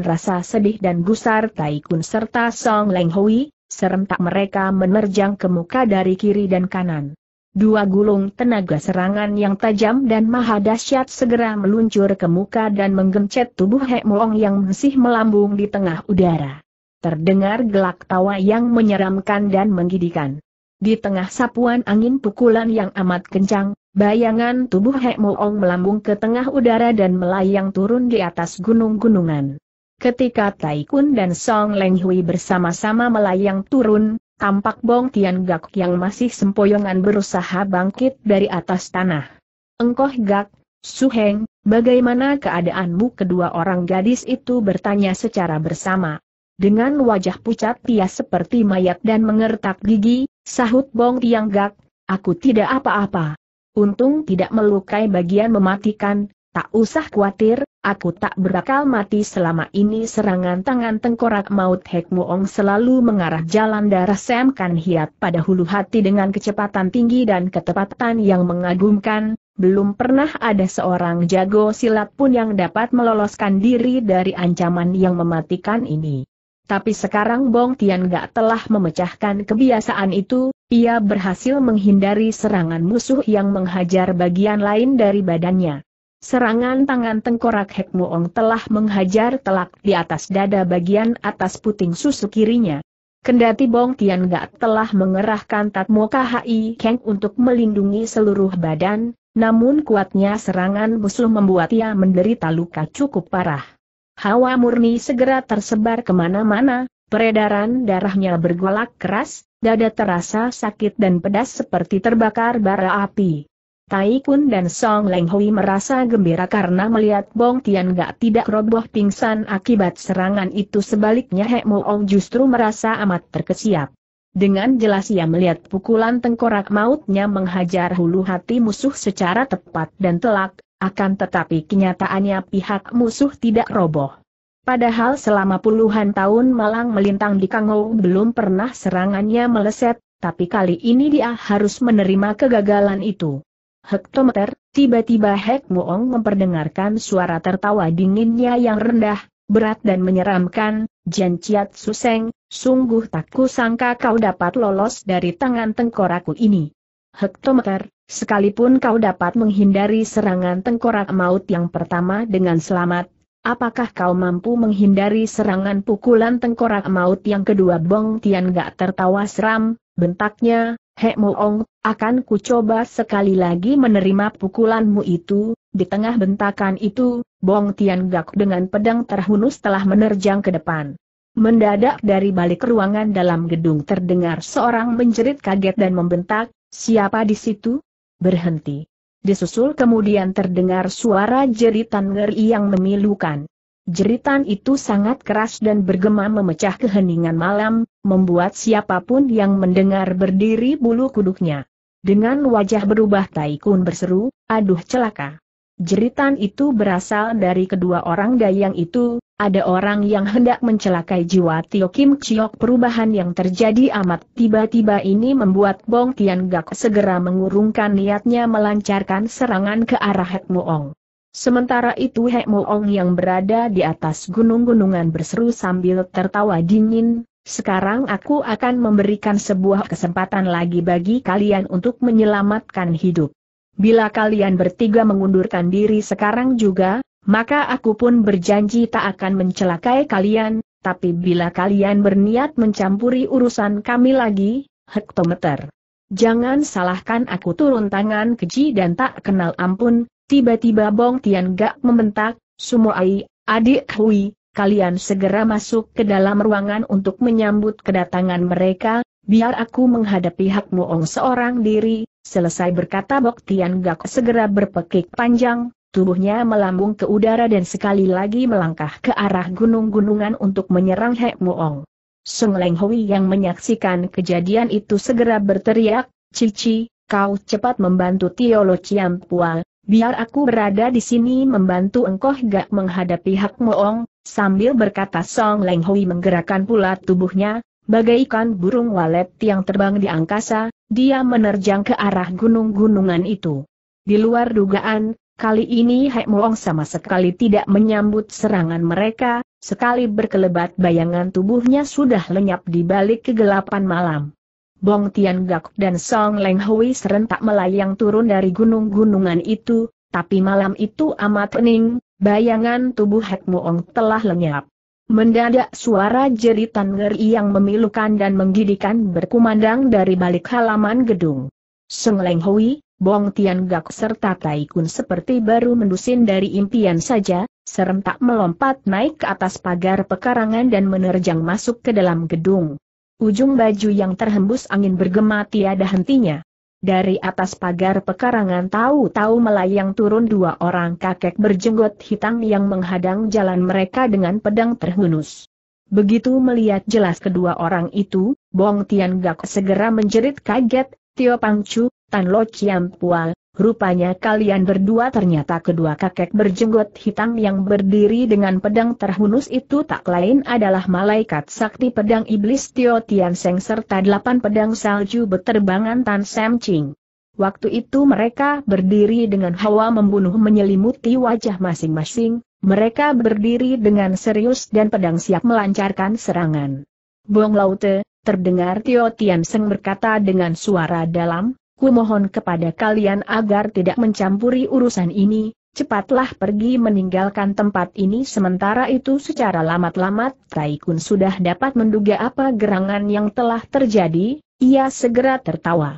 rasa sedih dan gusar Taikun serta Song Leng Hui, serentak mereka menerjang ke muka dari kiri dan kanan. Dua gulung tenaga serangan yang tajam dan maha dahsyat segera meluncur ke muka dan menggencet tubuh Hek Moong yang masih melambung di tengah udara. Terdengar gelak tawa yang menyeramkan dan menggidikan. Di tengah sapuan angin pukulan yang amat kencang, bayangan tubuh Hek Moong melambung ke tengah udara dan melayang turun di atas gunung-gunungan. Ketika Taikun dan Song Leng Hui bersama-sama melayang turun, Tampak Bong Tian Gak yang masih sempoyongan berusaha bangkit dari atas tanah. Engkoh Gak, Suheng, bagaimana keadaanmu kedua orang gadis itu bertanya secara bersama. Dengan wajah pucat dia seperti mayat dan mengertak gigi, sahut Bong Tian Gak, aku tidak apa-apa. Untung tidak melukai bagian mematikan, tak usah khawatir, aku tak berakal mati selama ini serangan tangan tengkorak maut Hek Muong selalu mengarah jalan darah Sam Kan Hiat pada hulu hati dengan kecepatan tinggi dan ketepatan yang mengagumkan, belum pernah ada seorang jago silat pun yang dapat meloloskan diri dari ancaman yang mematikan ini. Tapi sekarang Bong Tian Gak telah memecahkan kebiasaan itu, ia berhasil menghindari serangan musuh yang menghajar bagian lain dari badannya. Serangan tangan tengkorak Hek Muong telah menghajar telak di atas dada bagian atas puting susu kirinya. Kendati Bong Tian Gak telah mengerahkan Tatmo KHI Keng untuk melindungi seluruh badan, namun kuatnya serangan musuh membuat ia menderita luka cukup parah. Hawa murni segera tersebar kemana-mana, peredaran darahnya bergolak keras, dada terasa sakit dan pedas seperti terbakar bara api. Tai Kun dan Song Leng Hui merasa gembira karena melihat Bong Tian gak tidak roboh pingsan akibat serangan itu sebaliknya He Mo Ong justru merasa amat terkesiap. Dengan jelas ia melihat pukulan tengkorak mautnya menghajar hulu hati musuh secara tepat dan telak, akan tetapi kenyataannya pihak musuh tidak roboh. Padahal selama puluhan tahun malang melintang di Kangou belum pernah serangannya meleset, tapi kali ini dia harus menerima kegagalan itu hektometer, tiba-tiba Hek Muong memperdengarkan suara tertawa dinginnya yang rendah, berat dan menyeramkan, Jan Chiat Suseng, sungguh tak kusangka kau dapat lolos dari tangan tengkorakku ini. Hektometer, sekalipun kau dapat menghindari serangan tengkorak maut yang pertama dengan selamat, Apakah kau mampu menghindari serangan pukulan tengkorak maut yang kedua Bong Tian gak tertawa seram, bentaknya, Hek Moong, akan ku coba sekali lagi menerima pukulanmu itu, di tengah bentakan itu, Bong Tian Gak dengan pedang terhunus telah menerjang ke depan. Mendadak dari balik ruangan dalam gedung terdengar seorang menjerit kaget dan membentak, siapa di situ? Berhenti. Disusul kemudian terdengar suara jeritan ngeri yang memilukan. Jeritan itu sangat keras dan bergema memecah keheningan malam, membuat siapapun yang mendengar berdiri bulu kuduknya. Dengan wajah berubah Taikun berseru, aduh celaka. Jeritan itu berasal dari kedua orang dayang itu, ada orang yang hendak mencelakai jiwa Tio Kim Chiok perubahan yang terjadi amat tiba-tiba ini membuat Bong Tian Gak segera mengurungkan niatnya melancarkan serangan ke arah Hek Moong. Sementara itu Hek Moong yang berada di atas gunung-gunungan berseru sambil tertawa dingin, sekarang aku akan memberikan sebuah kesempatan lagi bagi kalian untuk menyelamatkan hidup. Bila kalian bertiga mengundurkan diri sekarang juga, maka aku pun berjanji tak akan mencelakai kalian, tapi bila kalian berniat mencampuri urusan kami lagi, hektometer. Jangan salahkan aku turun tangan keji dan tak kenal ampun, tiba-tiba Bong Tian Gak membentak, Ai, adik Hui, kalian segera masuk ke dalam ruangan untuk menyambut kedatangan mereka, biar aku menghadapi Hak Muong seorang diri, selesai berkata Bok Tian Gak segera berpekik panjang, tubuhnya melambung ke udara dan sekali lagi melangkah ke arah gunung-gunungan untuk menyerang Hak Muong. Sung Leng Hui yang menyaksikan kejadian itu segera berteriak, Cici, kau cepat membantu Tio Lo Chiam Pua, biar aku berada di sini membantu engkau gak menghadapi Hak Muong, Sambil berkata Song Leng Hui menggerakkan pula tubuhnya, bagaikan burung walet yang terbang di angkasa, dia menerjang ke arah gunung-gunungan itu. Di luar dugaan, kali ini Hek Moong sama sekali tidak menyambut serangan mereka, sekali berkelebat bayangan tubuhnya sudah lenyap di balik kegelapan malam. Bong Tian Gak dan Song Leng Hui serentak melayang turun dari gunung-gunungan itu, tapi malam itu amat pening, Bayangan tubuh Hek Muong telah lenyap. Mendadak suara jeritan ngeri yang memilukan dan menggidikan berkumandang dari balik halaman gedung. Seng Leng Hui, Bong Tian Gak serta Tai Kun seperti baru mendusin dari impian saja, serentak melompat naik ke atas pagar pekarangan dan menerjang masuk ke dalam gedung. Ujung baju yang terhembus angin bergema tiada hentinya. Dari atas pagar pekarangan tahu-tahu melayang turun dua orang kakek berjenggot hitam yang menghadang jalan mereka dengan pedang terhunus. Begitu melihat jelas kedua orang itu, Bong Tian Gak segera menjerit kaget, Tio Pangcu, Tan Lo Chiam Pual, Rupanya kalian berdua ternyata kedua kakek berjenggot hitam yang berdiri dengan pedang terhunus itu tak lain adalah malaikat sakti pedang iblis Tio Tian Seng serta delapan pedang salju beterbangan Tan Sam Ching. Waktu itu mereka berdiri dengan hawa membunuh menyelimuti wajah masing-masing, mereka berdiri dengan serius dan pedang siap melancarkan serangan. Bong Laute, terdengar Tio Tian Seng berkata dengan suara dalam, Ku mohon kepada kalian agar tidak mencampuri urusan ini, cepatlah pergi meninggalkan tempat ini sementara itu secara lamat-lamat Taikun sudah dapat menduga apa gerangan yang telah terjadi, ia segera tertawa.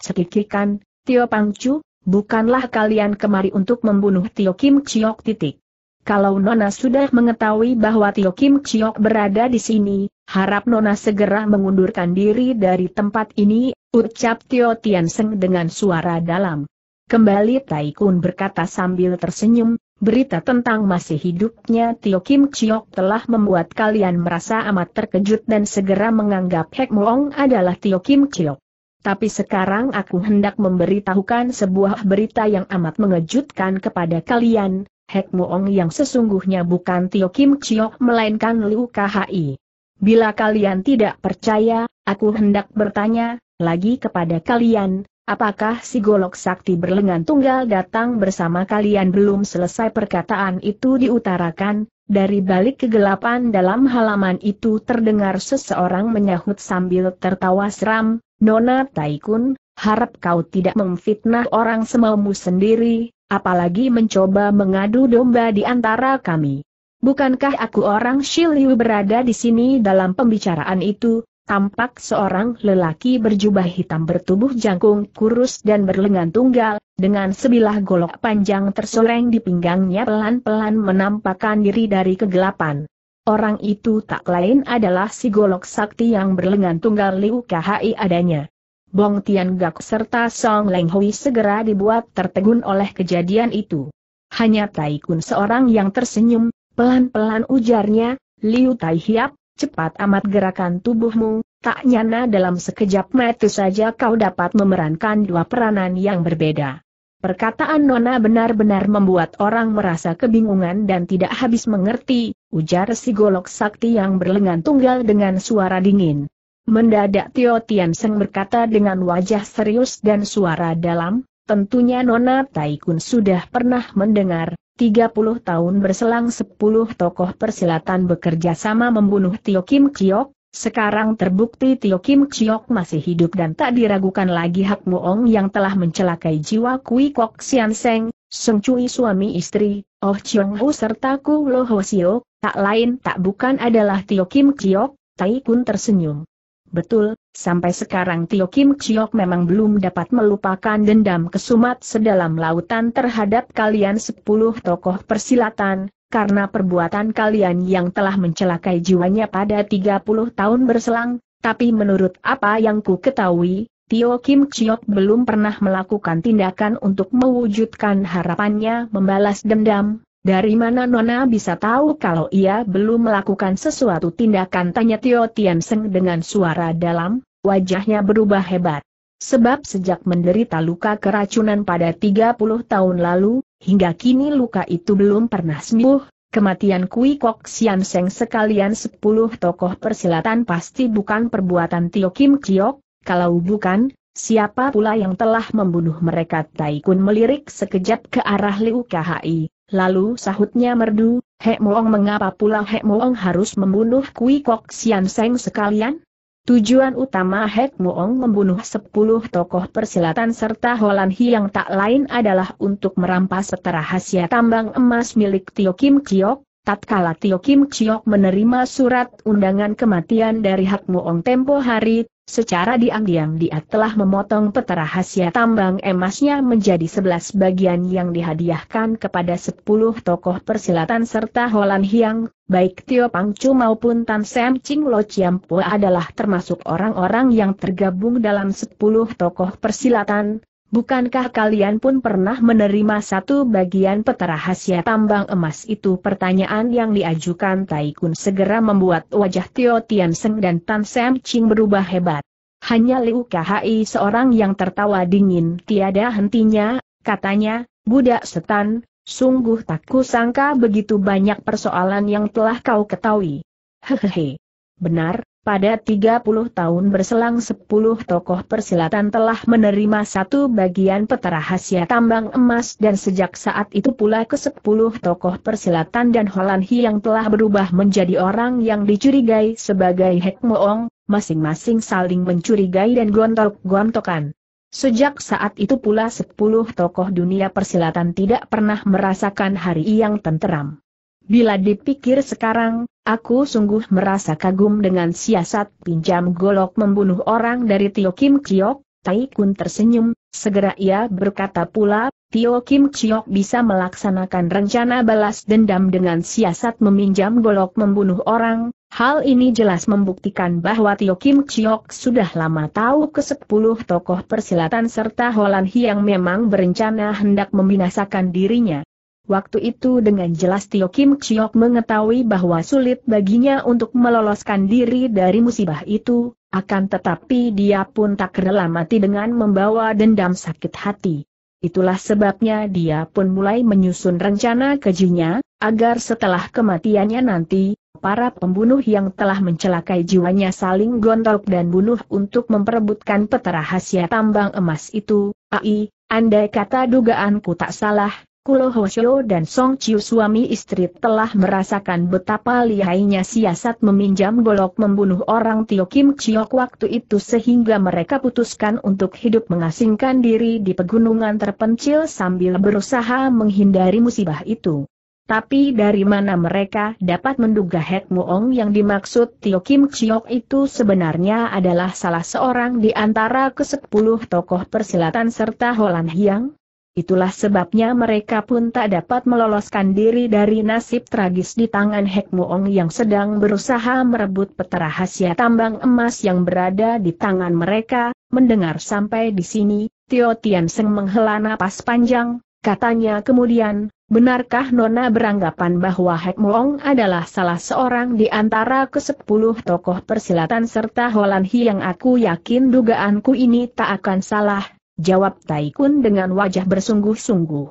Sekikikan, Tio Pangcu, bukanlah kalian kemari untuk membunuh Tio Kim Chiok titik. Kalau Nona sudah mengetahui bahwa Tio Kim Chiok berada di sini, harap Nona segera mengundurkan diri dari tempat ini Ucap Tio Tian Seng dengan suara dalam. Kembali Tai berkata sambil tersenyum, berita tentang masih hidupnya Tio Kim Chiok telah membuat kalian merasa amat terkejut dan segera menganggap Hek Muong adalah Tio Kim Chiok. Tapi sekarang aku hendak memberitahukan sebuah berita yang amat mengejutkan kepada kalian, Hek Muong yang sesungguhnya bukan Tio Kim Chiok melainkan Liu KHI. Bila kalian tidak percaya, aku hendak bertanya, lagi kepada kalian, apakah si golok sakti berlengan tunggal datang bersama kalian belum selesai perkataan itu diutarakan, dari balik kegelapan dalam halaman itu terdengar seseorang menyahut sambil tertawa seram, Nona Taikun, harap kau tidak memfitnah orang semaumu sendiri, apalagi mencoba mengadu domba di antara kami. Bukankah aku orang Shiliu berada di sini dalam pembicaraan itu, tampak seorang lelaki berjubah hitam bertubuh jangkung kurus dan berlengan tunggal, dengan sebilah golok panjang tersoleng di pinggangnya pelan-pelan menampakkan diri dari kegelapan. Orang itu tak lain adalah si golok sakti yang berlengan tunggal Liu KHI adanya. Bong Tian Gak serta Song Leng Hui segera dibuat tertegun oleh kejadian itu. Hanya Tai Kun seorang yang tersenyum, pelan-pelan ujarnya, Liu Tai Hiap, cepat amat gerakan tubuhmu, tak nyana dalam sekejap mata saja kau dapat memerankan dua peranan yang berbeda. Perkataan Nona benar-benar membuat orang merasa kebingungan dan tidak habis mengerti, ujar si golok sakti yang berlengan tunggal dengan suara dingin. Mendadak Tio Tian Seng berkata dengan wajah serius dan suara dalam, tentunya Nona Taikun sudah pernah mendengar, 30 tahun berselang 10 tokoh persilatan bekerja sama membunuh Tio Kim Chiok, sekarang terbukti Tio Kim Chiok masih hidup dan tak diragukan lagi Hak Muong yang telah mencelakai jiwa Kui Kok Sian Seng, Seng Cui suami istri, Oh Chiong Ho serta Ku Lo Ho Sio, tak lain tak bukan adalah Tio Kim Chiok, Tai Kun tersenyum. Betul, Sampai sekarang Tio Kim Chiok memang belum dapat melupakan dendam kesumat sedalam lautan terhadap kalian sepuluh tokoh persilatan, karena perbuatan kalian yang telah mencelakai jiwanya pada tiga puluh tahun berselang, tapi menurut apa yang ku ketahui, Tio Kim Chiok belum pernah melakukan tindakan untuk mewujudkan harapannya membalas dendam, dari mana Nona bisa tahu kalau ia belum melakukan sesuatu tindakan tanya Tio Tian Seng dengan suara dalam, wajahnya berubah hebat. Sebab sejak menderita luka keracunan pada 30 tahun lalu, hingga kini luka itu belum pernah sembuh, kematian Kui Kok Sian Seng sekalian 10 tokoh persilatan pasti bukan perbuatan Tio Kim Kiok, kalau bukan, siapa pula yang telah membunuh mereka Taikun melirik sekejap ke arah Liu Kahai. Lalu sahutnya merdu, Hek Moong mengapa pula Hek Moong harus membunuh Kui Kok Sian Seng sekalian? Tujuan utama Hek Moong membunuh sepuluh tokoh persilatan serta Holan yang tak lain adalah untuk merampas setara rahasia tambang emas milik Tio Kim Chiok. Tatkala Tio Kim Chiok menerima surat undangan kematian dari Hek Moong tempo hari, Secara diam-diam dia telah memotong peta rahasia tambang emasnya menjadi sebelas bagian yang dihadiahkan kepada sepuluh tokoh persilatan serta Holan Hiang, baik Tio Pangcu maupun Tan Sam Ching Lo Chiam Pua adalah termasuk orang-orang yang tergabung dalam sepuluh tokoh persilatan, Bukankah kalian pun pernah menerima satu bagian peta rahasia tambang emas itu? Pertanyaan yang diajukan Taikun segera membuat wajah Tio Tian Seng dan Tan Sam Ching berubah hebat. Hanya Liu Kai seorang yang tertawa dingin tiada hentinya, katanya, budak setan, sungguh tak kusangka begitu banyak persoalan yang telah kau ketahui. Hehehe. Benar, pada 30 tahun berselang 10 tokoh persilatan telah menerima satu bagian peta rahasia tambang emas dan sejak saat itu pula ke-10 tokoh persilatan dan Holanhi yang telah berubah menjadi orang yang dicurigai sebagai Hekmoong, masing-masing saling mencurigai dan gontok-gontokan. Sejak saat itu pula 10 tokoh dunia persilatan tidak pernah merasakan hari yang tenteram. Bila dipikir sekarang, Aku sungguh merasa kagum dengan siasat pinjam golok membunuh orang dari Tio Kim Chiok, Tai Kun tersenyum, segera ia berkata pula, Tio Kim Chiok bisa melaksanakan rencana balas dendam dengan siasat meminjam golok membunuh orang, hal ini jelas membuktikan bahwa Tio Kim Chiok sudah lama tahu ke sepuluh tokoh persilatan serta Holan yang memang berencana hendak membinasakan dirinya. Waktu itu dengan jelas Tio Kim Chiok mengetahui bahwa sulit baginya untuk meloloskan diri dari musibah itu, akan tetapi dia pun tak rela mati dengan membawa dendam sakit hati. Itulah sebabnya dia pun mulai menyusun rencana kejinya, agar setelah kematiannya nanti, para pembunuh yang telah mencelakai jiwanya saling gontok dan bunuh untuk memperebutkan peta rahasia tambang emas itu, ai, andai kata dugaanku tak salah, Kulo Hoshio dan Song Chiu suami istri telah merasakan betapa lihainya siasat meminjam golok membunuh orang Tio Kim Chiok waktu itu sehingga mereka putuskan untuk hidup mengasingkan diri di pegunungan terpencil sambil berusaha menghindari musibah itu. Tapi dari mana mereka dapat menduga Hek Muong yang dimaksud Tio Kim Chiok itu sebenarnya adalah salah seorang di antara kesepuluh tokoh persilatan serta Holan Hyang? Itulah sebabnya mereka pun tak dapat meloloskan diri dari nasib tragis di tangan Hek Moong yang sedang berusaha merebut peta rahasia tambang emas yang berada di tangan mereka. Mendengar sampai di sini, Tio Tian Seng menghela napas panjang, katanya kemudian, benarkah Nona beranggapan bahwa Hek Moong adalah salah seorang di antara kesepuluh tokoh persilatan serta Holan yang aku yakin dugaanku ini tak akan salah? jawab Taikun dengan wajah bersungguh-sungguh.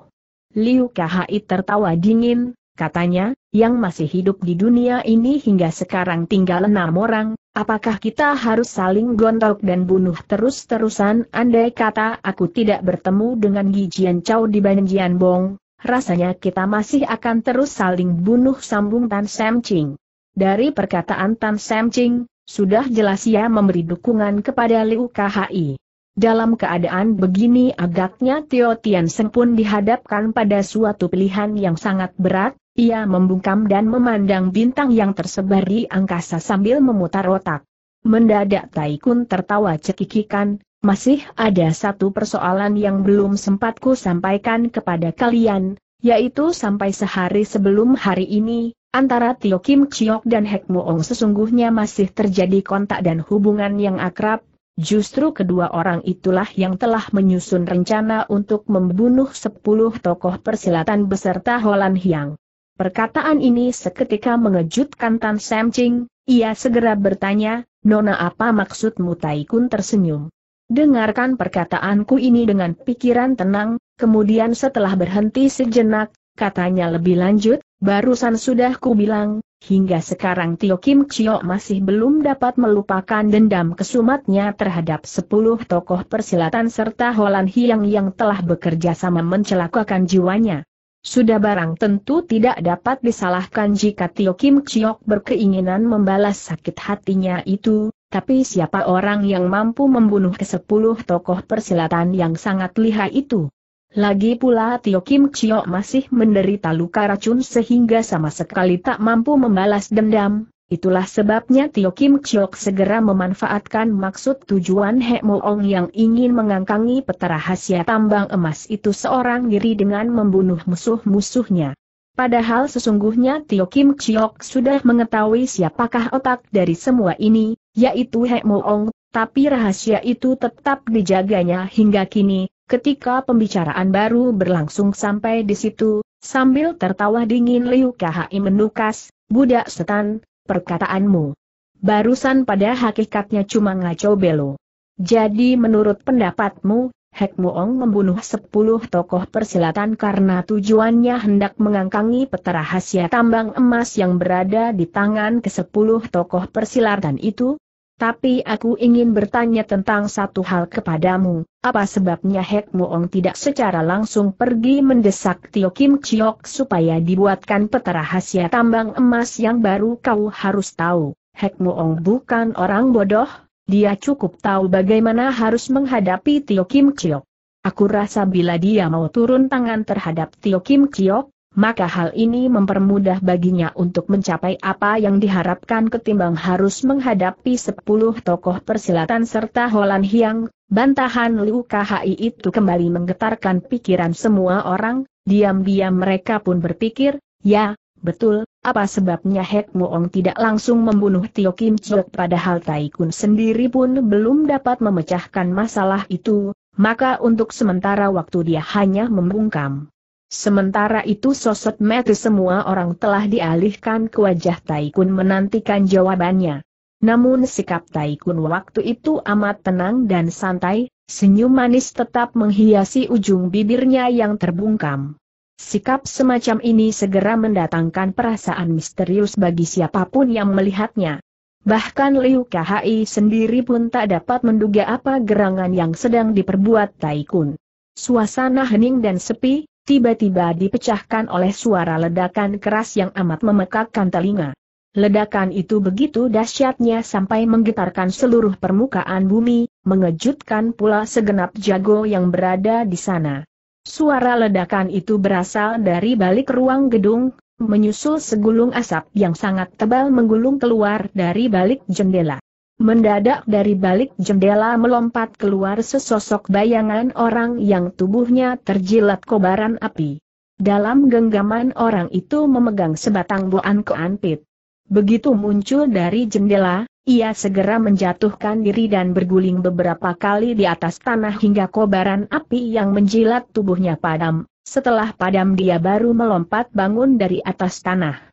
Liu Kahai tertawa dingin, katanya, yang masih hidup di dunia ini hingga sekarang tinggal enam orang, apakah kita harus saling gontok dan bunuh terus-terusan andai kata aku tidak bertemu dengan Gijian Chow di Banjian Bong, rasanya kita masih akan terus saling bunuh sambung Tan Sam Ching. Dari perkataan Tan Sam Ching, sudah jelas ia memberi dukungan kepada Liu Kahai. Dalam keadaan begini agaknya Tio Tian Seng pun dihadapkan pada suatu pilihan yang sangat berat, ia membungkam dan memandang bintang yang tersebar di angkasa sambil memutar otak. Mendadak Taikun tertawa cekikikan, masih ada satu persoalan yang belum sempatku sampaikan kepada kalian, yaitu sampai sehari sebelum hari ini, Antara Tio Kim Chiok dan Hek Muong sesungguhnya masih terjadi kontak dan hubungan yang akrab, Justru kedua orang itulah yang telah menyusun rencana untuk membunuh sepuluh tokoh persilatan beserta Holan Hiang. Perkataan ini seketika mengejutkan Tan Sam Ching, ia segera bertanya, Nona apa maksudmu Tai Kun tersenyum. Dengarkan perkataanku ini dengan pikiran tenang, kemudian setelah berhenti sejenak, katanya lebih lanjut, barusan sudah ku bilang, Hingga sekarang Tio Kim Chio masih belum dapat melupakan dendam kesumatnya terhadap sepuluh tokoh persilatan serta Holan Hiang yang telah bekerja sama mencelakakan jiwanya. Sudah barang tentu tidak dapat disalahkan jika Tio Kim Chiok berkeinginan membalas sakit hatinya itu, tapi siapa orang yang mampu membunuh ke sepuluh tokoh persilatan yang sangat lihai itu? Lagi pula Tio Kim Chio masih menderita luka racun sehingga sama sekali tak mampu membalas dendam. Itulah sebabnya Tio Kim Chiok segera memanfaatkan maksud tujuan He Mo Ong yang ingin mengangkangi peta rahasia tambang emas itu seorang diri dengan membunuh musuh-musuhnya. Padahal sesungguhnya Tio Kim Chiok sudah mengetahui siapakah otak dari semua ini, yaitu He Mo Ong, tapi rahasia itu tetap dijaganya hingga kini, Ketika pembicaraan baru berlangsung sampai di situ, sambil tertawa dingin Liu Kahai menukas, budak setan, perkataanmu. Barusan pada hakikatnya cuma ngaco belo. Jadi menurut pendapatmu, Hek Muong membunuh sepuluh tokoh persilatan karena tujuannya hendak mengangkangi peta rahasia tambang emas yang berada di tangan ke sepuluh tokoh persilatan itu? Tapi aku ingin bertanya tentang satu hal kepadamu, apa sebabnya Hek Muong tidak secara langsung pergi mendesak Tio Kim Chiok supaya dibuatkan peta rahasia tambang emas yang baru kau harus tahu. Hek Muong bukan orang bodoh, dia cukup tahu bagaimana harus menghadapi Tio Kim Chiok. Aku rasa bila dia mau turun tangan terhadap Tio Kim Chiok, maka hal ini mempermudah baginya untuk mencapai apa yang diharapkan ketimbang harus menghadapi sepuluh tokoh persilatan serta Holan Hiang, bantahan Liu KHI itu kembali menggetarkan pikiran semua orang, diam-diam mereka pun berpikir, ya, betul, apa sebabnya Hek Muong tidak langsung membunuh Tio Kim Chok padahal Taikun sendiri pun belum dapat memecahkan masalah itu, maka untuk sementara waktu dia hanya membungkam. Sementara itu sosok mati semua orang telah dialihkan ke wajah Taikun menantikan jawabannya. Namun sikap Taikun waktu itu amat tenang dan santai, senyum manis tetap menghiasi ujung bibirnya yang terbungkam. Sikap semacam ini segera mendatangkan perasaan misterius bagi siapapun yang melihatnya. Bahkan Liu KHI sendiri pun tak dapat menduga apa gerangan yang sedang diperbuat Taikun. Suasana hening dan sepi, tiba-tiba dipecahkan oleh suara ledakan keras yang amat memekakkan telinga. Ledakan itu begitu dahsyatnya sampai menggetarkan seluruh permukaan bumi, mengejutkan pula segenap jago yang berada di sana. Suara ledakan itu berasal dari balik ruang gedung, menyusul segulung asap yang sangat tebal menggulung keluar dari balik jendela. Mendadak dari balik jendela melompat keluar sesosok bayangan orang yang tubuhnya terjilat kobaran api. Dalam genggaman orang itu memegang sebatang buan keanpit. Begitu muncul dari jendela, ia segera menjatuhkan diri dan berguling beberapa kali di atas tanah hingga kobaran api yang menjilat tubuhnya padam. Setelah padam dia baru melompat bangun dari atas tanah.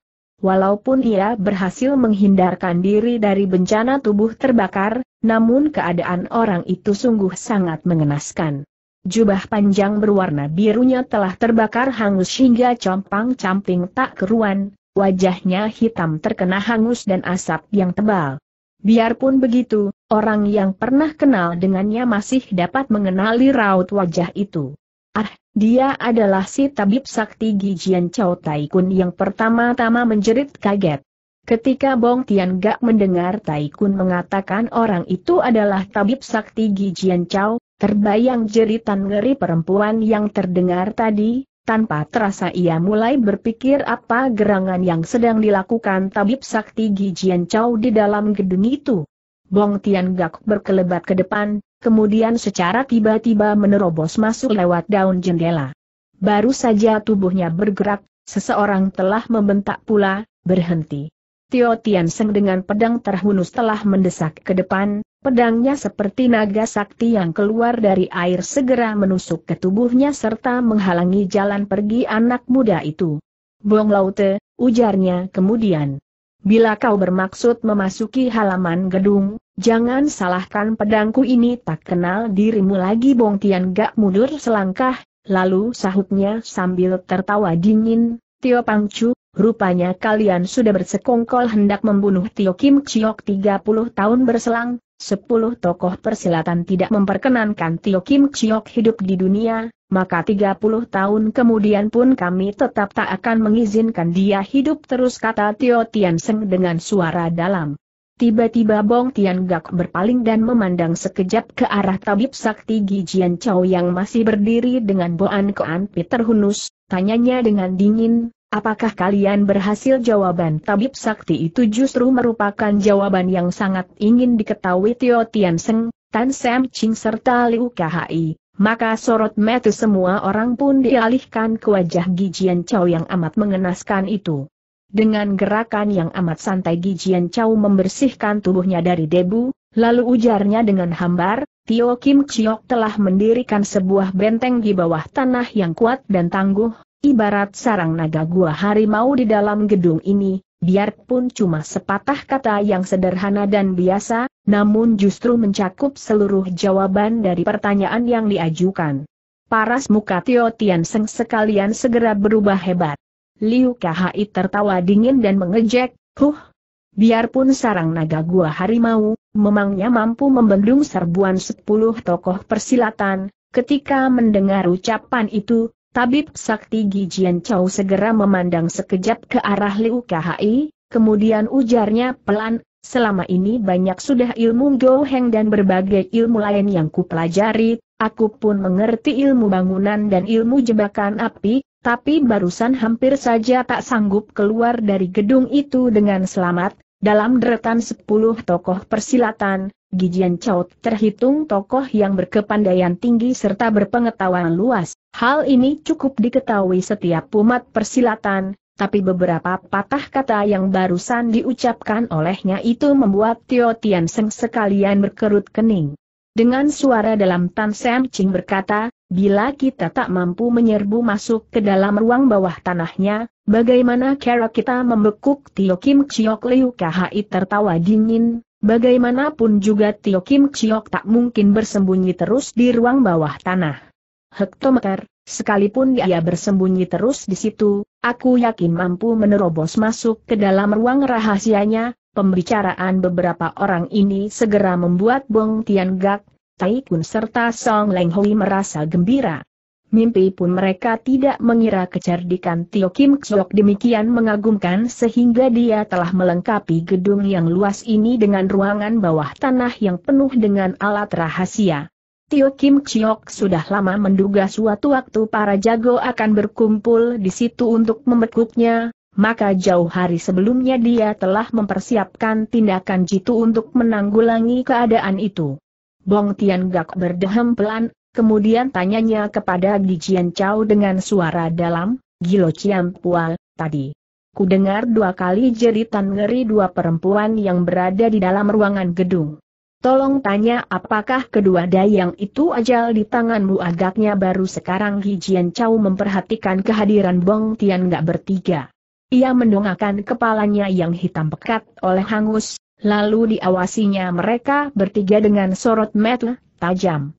Walaupun ia berhasil menghindarkan diri dari bencana tubuh terbakar, namun keadaan orang itu sungguh sangat mengenaskan. Jubah panjang berwarna birunya telah terbakar hangus hingga compang-camping tak keruan, wajahnya hitam terkena hangus dan asap yang tebal. Biarpun begitu, orang yang pernah kenal dengannya masih dapat mengenali raut wajah itu. Ah, dia adalah si tabib sakti Gijian Chow Tai Kun yang pertama-tama menjerit kaget. Ketika Bong Tian Gak mendengar Tai Kun mengatakan orang itu adalah tabib sakti Gijian Chow, terbayang jeritan ngeri perempuan yang terdengar tadi, tanpa terasa ia mulai berpikir apa gerangan yang sedang dilakukan tabib sakti Gijian Chow di dalam gedung itu. Bong Tian Gak berkelebat ke depan, kemudian secara tiba-tiba menerobos masuk lewat daun jendela. Baru saja tubuhnya bergerak, seseorang telah membentak pula, berhenti. Tio Tian Seng dengan pedang terhunus telah mendesak ke depan, pedangnya seperti naga sakti yang keluar dari air segera menusuk ke tubuhnya serta menghalangi jalan pergi anak muda itu. Bong Laute, ujarnya kemudian. Bila kau bermaksud memasuki halaman gedung, jangan salahkan pedangku ini tak kenal dirimu lagi Bong Tian gak mundur selangkah, lalu sahutnya sambil tertawa dingin, Tio Pangcu, rupanya kalian sudah bersekongkol hendak membunuh Tio Kim Chiok 30 tahun berselang, Sepuluh tokoh persilatan tidak memperkenankan Tio Kim Chiok hidup di dunia, maka 30 tahun kemudian pun kami tetap tak akan mengizinkan dia hidup terus kata Tio Tian Seng dengan suara dalam. Tiba-tiba Bong Tian Gak berpaling dan memandang sekejap ke arah tabib sakti Gijian Chow yang masih berdiri dengan Boan Koan Peter Hunus, tanyanya dengan dingin, apakah kalian berhasil jawaban tabib sakti itu justru merupakan jawaban yang sangat ingin diketahui Tio Tian Seng, Tan Sam Ching serta Liu Kahai maka sorot mata semua orang pun dialihkan ke wajah Gijian Chow yang amat mengenaskan itu. Dengan gerakan yang amat santai Gijian Chow membersihkan tubuhnya dari debu, lalu ujarnya dengan hambar, Tio Kim Chiok telah mendirikan sebuah benteng di bawah tanah yang kuat dan tangguh, ibarat sarang naga gua harimau di dalam gedung ini, biarpun cuma sepatah kata yang sederhana dan biasa, namun justru mencakup seluruh jawaban dari pertanyaan yang diajukan. Paras muka Tio Tian Seng sekalian segera berubah hebat. Liu Kahai tertawa dingin dan mengejek, huh, biarpun sarang naga gua harimau, memangnya mampu membendung serbuan sepuluh tokoh persilatan, ketika mendengar ucapan itu, Tabib Sakti Gijian Chow segera memandang sekejap ke arah Liu KHI, kemudian ujarnya pelan, selama ini banyak sudah ilmu Goheng dan berbagai ilmu lain yang kupelajari, aku pun mengerti ilmu bangunan dan ilmu jebakan api, tapi barusan hampir saja tak sanggup keluar dari gedung itu dengan selamat, dalam deretan sepuluh tokoh persilatan, Gijian Chow terhitung tokoh yang berkepandaian tinggi serta berpengetahuan luas. Hal ini cukup diketahui setiap umat persilatan, tapi beberapa patah kata yang barusan diucapkan olehnya itu membuat Tio Tian Seng sekalian berkerut kening. Dengan suara dalam Tan Sam Ching berkata, bila kita tak mampu menyerbu masuk ke dalam ruang bawah tanahnya, bagaimana cara kita membekuk Tio Kim Chiok Liu Khai tertawa dingin, Bagaimanapun juga Tio Kim Chiok tak mungkin bersembunyi terus di ruang bawah tanah. Hektometer, sekalipun dia bersembunyi terus di situ, aku yakin mampu menerobos masuk ke dalam ruang rahasianya, pembicaraan beberapa orang ini segera membuat Bong Tian Gak, Tai Kun serta Song Leng Hui merasa gembira mimpi pun mereka tidak mengira kecerdikan Tio Kim Xiok demikian mengagumkan sehingga dia telah melengkapi gedung yang luas ini dengan ruangan bawah tanah yang penuh dengan alat rahasia. Tio Kim Chiok sudah lama menduga suatu waktu para jago akan berkumpul di situ untuk membekuknya, maka jauh hari sebelumnya dia telah mempersiapkan tindakan jitu untuk menanggulangi keadaan itu. Bong Tian Gak berdehem pelan, Kemudian tanyanya kepada Gijian Chow dengan suara dalam, Gilo Chiam Pual, tadi. Ku dengar dua kali jeritan ngeri dua perempuan yang berada di dalam ruangan gedung. Tolong tanya apakah kedua dayang itu ajal di tanganmu agaknya baru sekarang Gijian Chow memperhatikan kehadiran Bong Tian gak bertiga. Ia mendongakkan kepalanya yang hitam pekat oleh hangus, lalu diawasinya mereka bertiga dengan sorot mata tajam.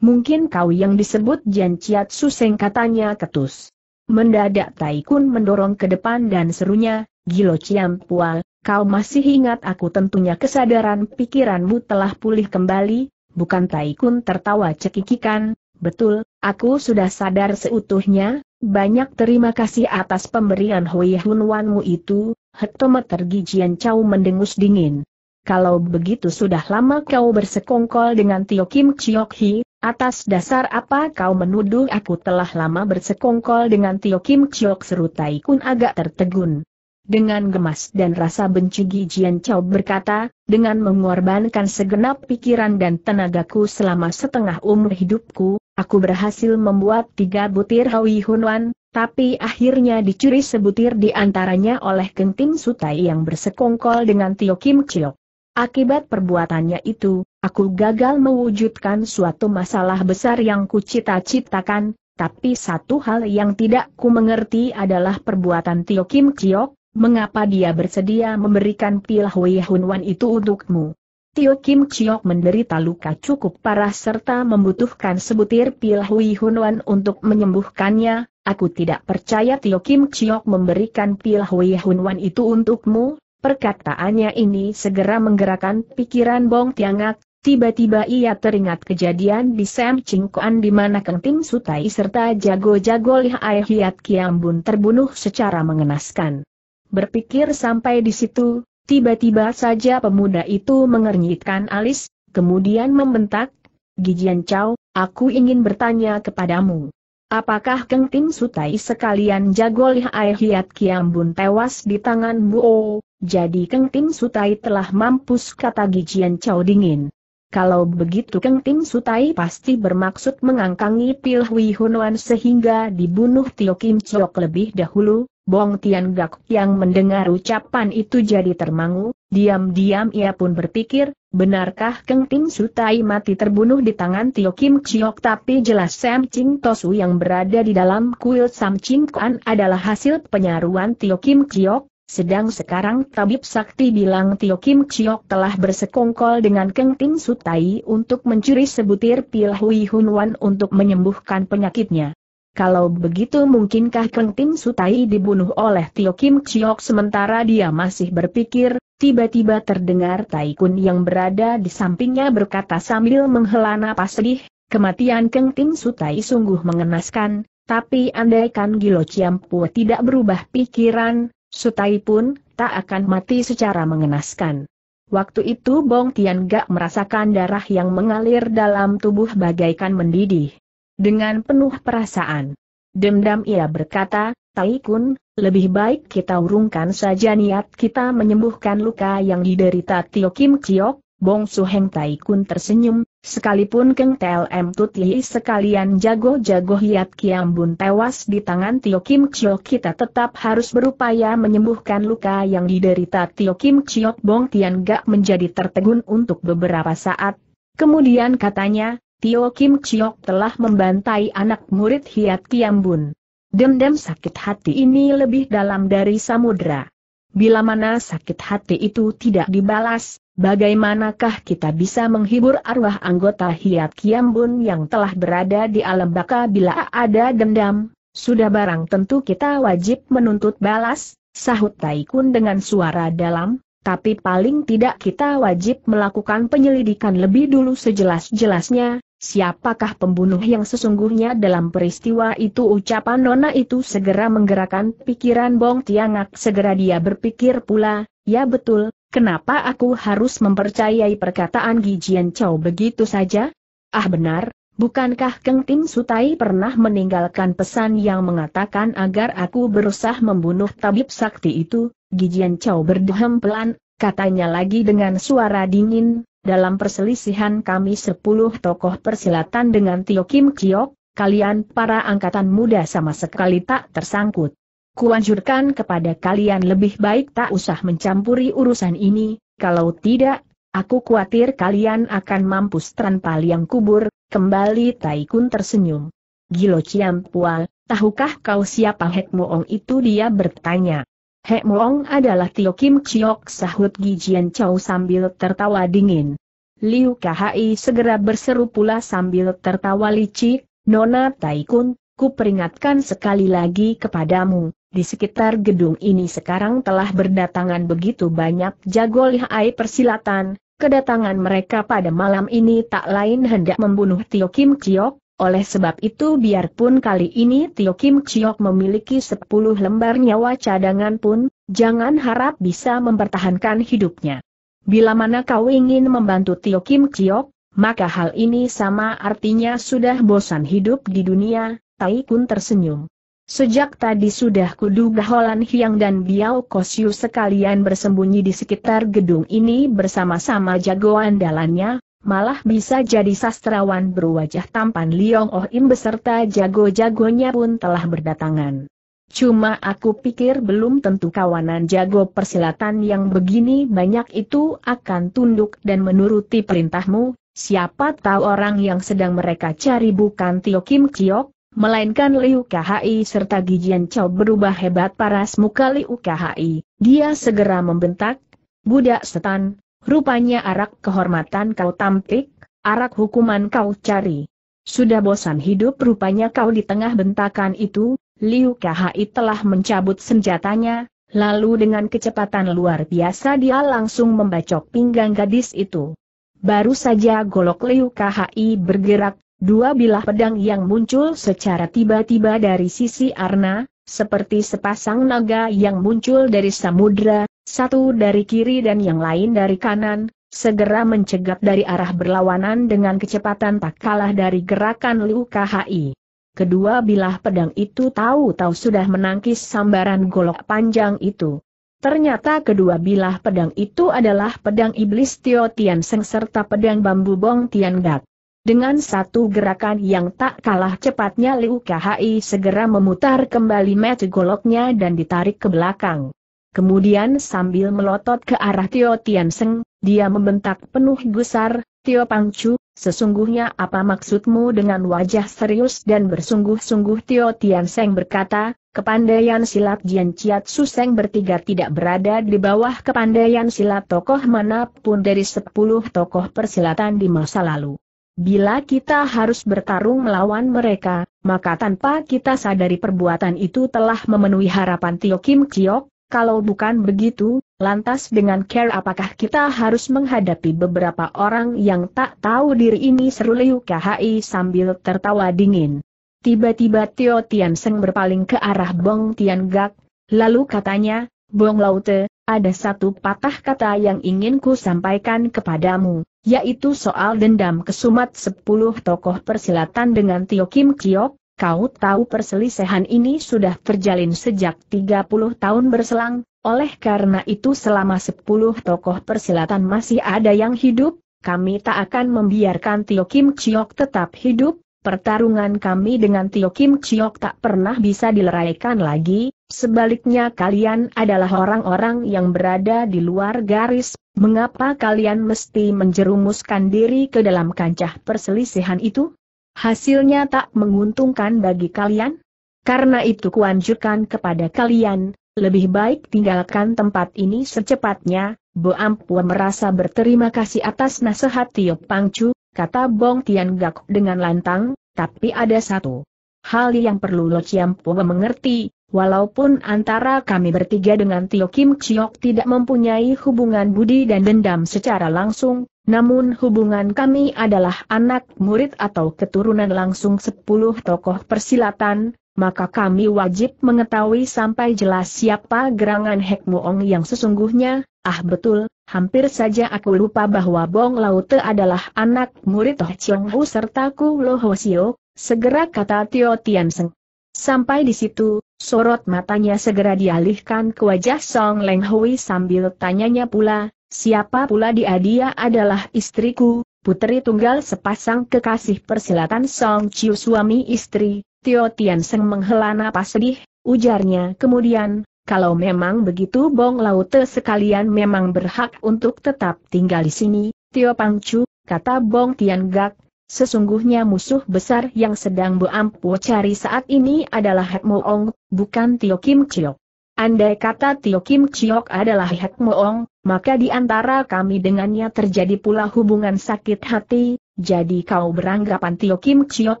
Mungkin kau yang disebut Janciat Ciat Suseng katanya ketus. Mendadak Taikun mendorong ke depan dan serunya, Gilo Pua, kau masih ingat aku tentunya kesadaran pikiranmu telah pulih kembali, bukan Taikun tertawa cekikikan, betul, aku sudah sadar seutuhnya, banyak terima kasih atas pemberian Hui wanmu itu, hektometer Gijian Chau mendengus dingin. Kalau begitu sudah lama kau bersekongkol dengan Tio Kim Chiok Hi, Atas dasar apa kau menuduh aku telah lama bersekongkol dengan Tio Kim Chiok seru Tai Kun agak tertegun. Dengan gemas dan rasa benci Gi Jian Chao berkata, dengan mengorbankan segenap pikiran dan tenagaku selama setengah umur hidupku, aku berhasil membuat tiga butir Hawi Wan, tapi akhirnya dicuri sebutir di antaranya oleh Kentim Sutai yang bersekongkol dengan Tio Kim Chiok. Akibat perbuatannya itu, Aku gagal mewujudkan suatu masalah besar yang kucita-citakan, tapi satu hal yang tidak ku mengerti adalah perbuatan Tio Kim Kiok, mengapa dia bersedia memberikan pil Hui Hun Wan itu untukmu. Tio Kim Kiok menderita luka cukup parah serta membutuhkan sebutir pil Hui Hun Wan untuk menyembuhkannya, aku tidak percaya Tio Kim Kiok memberikan pil Hui Hun Wan itu untukmu, perkataannya ini segera menggerakkan pikiran Bong Tiangak, Tiba-tiba ia teringat kejadian di Sam Ching Kuan di mana Keng Tim Sutai serta jago-jago Lihai Hiat Kiambun terbunuh secara mengenaskan. Berpikir sampai di situ, tiba-tiba saja pemuda itu mengernyitkan alis, kemudian membentak, Gijian Chow, aku ingin bertanya kepadamu. Apakah Keng Tim Sutai sekalian jago Lihai Hiat Kiambun tewas di tangan Buo, jadi Keng Tim Sutai telah mampus kata Gijian Chow dingin. Kalau begitu Keng Tim Sutai pasti bermaksud mengangkangi Pil Hui Hunwan sehingga dibunuh Tio Kim Chok lebih dahulu, Bong Tian Gak yang mendengar ucapan itu jadi termangu, diam-diam ia pun berpikir, benarkah Keng Tim Sutai mati terbunuh di tangan Tio Kim Chok tapi jelas Sam Ching Tosu yang berada di dalam kuil Sam Ching Kuan adalah hasil penyaruan Tio Kim Chok, sedang sekarang Tabib Sakti bilang Tio Kim Chiok telah bersekongkol dengan Keng Ting Sutai untuk mencuri sebutir pil Hui Hun Wan untuk menyembuhkan penyakitnya. Kalau begitu mungkinkah Keng Ting Sutai dibunuh oleh Tio Kim Chiok sementara dia masih berpikir, tiba-tiba terdengar Tai Kun yang berada di sampingnya berkata sambil menghela napas sedih, kematian Keng Ting Sutai sungguh mengenaskan, tapi andaikan Gilo Chiampu tidak berubah pikiran, Sutai pun, tak akan mati secara mengenaskan. Waktu itu Bong Tian Gak merasakan darah yang mengalir dalam tubuh bagaikan mendidih. Dengan penuh perasaan. Dendam ia berkata, Tai Kun, lebih baik kita urungkan saja niat kita menyembuhkan luka yang diderita Tio Kim Chiok, Bong Suheng Tai Kun tersenyum, Sekalipun Keng Tel M. sekalian jago-jago Hiat Kiam Bun tewas di tangan Tio Kim Chiok kita tetap harus berupaya menyembuhkan luka yang diderita Tio Kim Chiok Bong Tian Gak menjadi tertegun untuk beberapa saat. Kemudian katanya, Tio Kim Chiok telah membantai anak murid Hiat Kiam Bun. Dendam sakit hati ini lebih dalam dari samudra. Bila mana sakit hati itu tidak dibalas, bagaimanakah kita bisa menghibur arwah anggota Hiat Kiambun yang telah berada di alam baka bila ada dendam? Sudah barang tentu kita wajib menuntut balas, sahut Taikun dengan suara dalam, tapi paling tidak kita wajib melakukan penyelidikan lebih dulu sejelas-jelasnya, Siapakah pembunuh yang sesungguhnya dalam peristiwa itu ucapan Nona itu segera menggerakkan pikiran Bong Tiangak segera dia berpikir pula, ya betul, kenapa aku harus mempercayai perkataan Gijian Chow begitu saja? Ah benar, bukankah Keng Tim Sutai pernah meninggalkan pesan yang mengatakan agar aku berusaha membunuh tabib sakti itu? Gijian Chow berdehem pelan, katanya lagi dengan suara dingin, dalam perselisihan kami sepuluh tokoh persilatan dengan Tio Kim Kiok, kalian para angkatan muda sama sekali tak tersangkut. Kuanjurkan kepada kalian lebih baik tak usah mencampuri urusan ini, kalau tidak, aku khawatir kalian akan mampus tanpa liang kubur, kembali Taikun tersenyum. Gilo Ciampual, tahukah kau siapa Hek Moong itu dia bertanya. He Moong adalah Tio Kim Chiok sahut Gijian Chow sambil tertawa dingin. Liu Kai segera berseru pula sambil tertawa licik, Nona Taikun, ku peringatkan sekali lagi kepadamu, di sekitar gedung ini sekarang telah berdatangan begitu banyak jago lihai persilatan, kedatangan mereka pada malam ini tak lain hendak membunuh Tio Kim Chiok, oleh sebab itu biarpun kali ini Tio Kim Chiok memiliki 10 lembar nyawa cadangan pun, jangan harap bisa mempertahankan hidupnya. Bila mana kau ingin membantu Tio Kim Chiok, maka hal ini sama artinya sudah bosan hidup di dunia, Tai Kun tersenyum. Sejak tadi sudah kuduga Holan Hyang dan Biao Kosyu sekalian bersembunyi di sekitar gedung ini bersama-sama jagoan dalannya, malah bisa jadi sastrawan berwajah tampan Liong Oh Im beserta jago-jagonya pun telah berdatangan. Cuma aku pikir belum tentu kawanan jago persilatan yang begini banyak itu akan tunduk dan menuruti perintahmu, siapa tahu orang yang sedang mereka cari bukan Tio Kim Kiok, melainkan Liu KHI serta Gijian Chow berubah hebat paras muka Liu KHI, dia segera membentak, budak setan, Rupanya arak kehormatan kau tampik, arak hukuman kau cari. Sudah bosan hidup rupanya kau di tengah bentakan itu, Liu Kahai telah mencabut senjatanya, lalu dengan kecepatan luar biasa dia langsung membacok pinggang gadis itu. Baru saja golok Liu Kahai bergerak, dua bilah pedang yang muncul secara tiba-tiba dari sisi Arna, seperti sepasang naga yang muncul dari samudra, satu dari kiri dan yang lain dari kanan, segera mencegat dari arah berlawanan dengan kecepatan tak kalah dari gerakan Liu KHI. Kedua bilah pedang itu tahu-tahu sudah menangkis sambaran golok panjang itu. Ternyata kedua bilah pedang itu adalah pedang iblis Tio Tian Seng serta pedang bambu Bong Tian Gat. Dengan satu gerakan yang tak kalah cepatnya Liu KHI segera memutar kembali mata goloknya dan ditarik ke belakang. Kemudian sambil melotot ke arah Tio Tian Seng, dia membentak penuh gusar, Tio Pang Chu, sesungguhnya apa maksudmu dengan wajah serius dan bersungguh-sungguh Tio Tian Seng berkata, kepandaian silat Jian Chiat Suseng bertiga tidak berada di bawah kepandaian silat tokoh manapun dari sepuluh tokoh persilatan di masa lalu. Bila kita harus bertarung melawan mereka, maka tanpa kita sadari perbuatan itu telah memenuhi harapan Tio Kim Chiok, kalau bukan begitu, lantas dengan care apakah kita harus menghadapi beberapa orang yang tak tahu diri ini seru Liu KHI sambil tertawa dingin. Tiba-tiba Tio Tian Seng berpaling ke arah Bong Tian Gak, lalu katanya, Bong Laute, ada satu patah kata yang ingin ku sampaikan kepadamu, yaitu soal dendam kesumat sepuluh tokoh persilatan dengan Tio Kim Kiok, Kau tahu perselisihan ini sudah terjalin sejak 30 tahun berselang, oleh karena itu selama 10 tokoh persilatan masih ada yang hidup, kami tak akan membiarkan Tio Kim Chiok tetap hidup, Pertarungan kami dengan Tio Kim Chiok tak pernah bisa dileraikan lagi, sebaliknya kalian adalah orang-orang yang berada di luar garis, mengapa kalian mesti menjerumuskan diri ke dalam kancah perselisihan itu? hasilnya tak menguntungkan bagi kalian? Karena itu kuanjurkan kepada kalian, lebih baik tinggalkan tempat ini secepatnya, Bo Ampua merasa berterima kasih atas nasihat Tio Pangcu, kata Bong Tian Gak dengan lantang, tapi ada satu hal yang perlu Lo Chiam mengerti, Walaupun antara kami bertiga dengan Tio Kim Chiok tidak mempunyai hubungan budi dan dendam secara langsung, namun hubungan kami adalah anak murid atau keturunan langsung sepuluh tokoh persilatan, maka kami wajib mengetahui sampai jelas siapa gerangan Hek yang sesungguhnya, ah betul, hampir saja aku lupa bahwa Bong Laute adalah anak murid Toh Chiong Hu serta Ku Lo Ho Sio, segera kata Tio Tian Seng. Sampai di situ, sorot matanya segera dialihkan ke wajah Song Leng Hui sambil tanyanya pula, Siapa pula dia dia adalah istriku, putri tunggal sepasang kekasih persilatan Song Chiu suami istri, Tio Tian Seng menghela napas sedih, ujarnya kemudian, kalau memang begitu Bong Laute sekalian memang berhak untuk tetap tinggal di sini, Tio Chu, kata Bong Tian Gak, sesungguhnya musuh besar yang sedang Bu Ampu cari saat ini adalah Hek Mo Ong, bukan Tio Kim Chiok. Andai kata Tio Kim Chiok adalah Hek Moong, maka di antara kami dengannya terjadi pula hubungan sakit hati, jadi kau beranggapan Tio Kim Chiok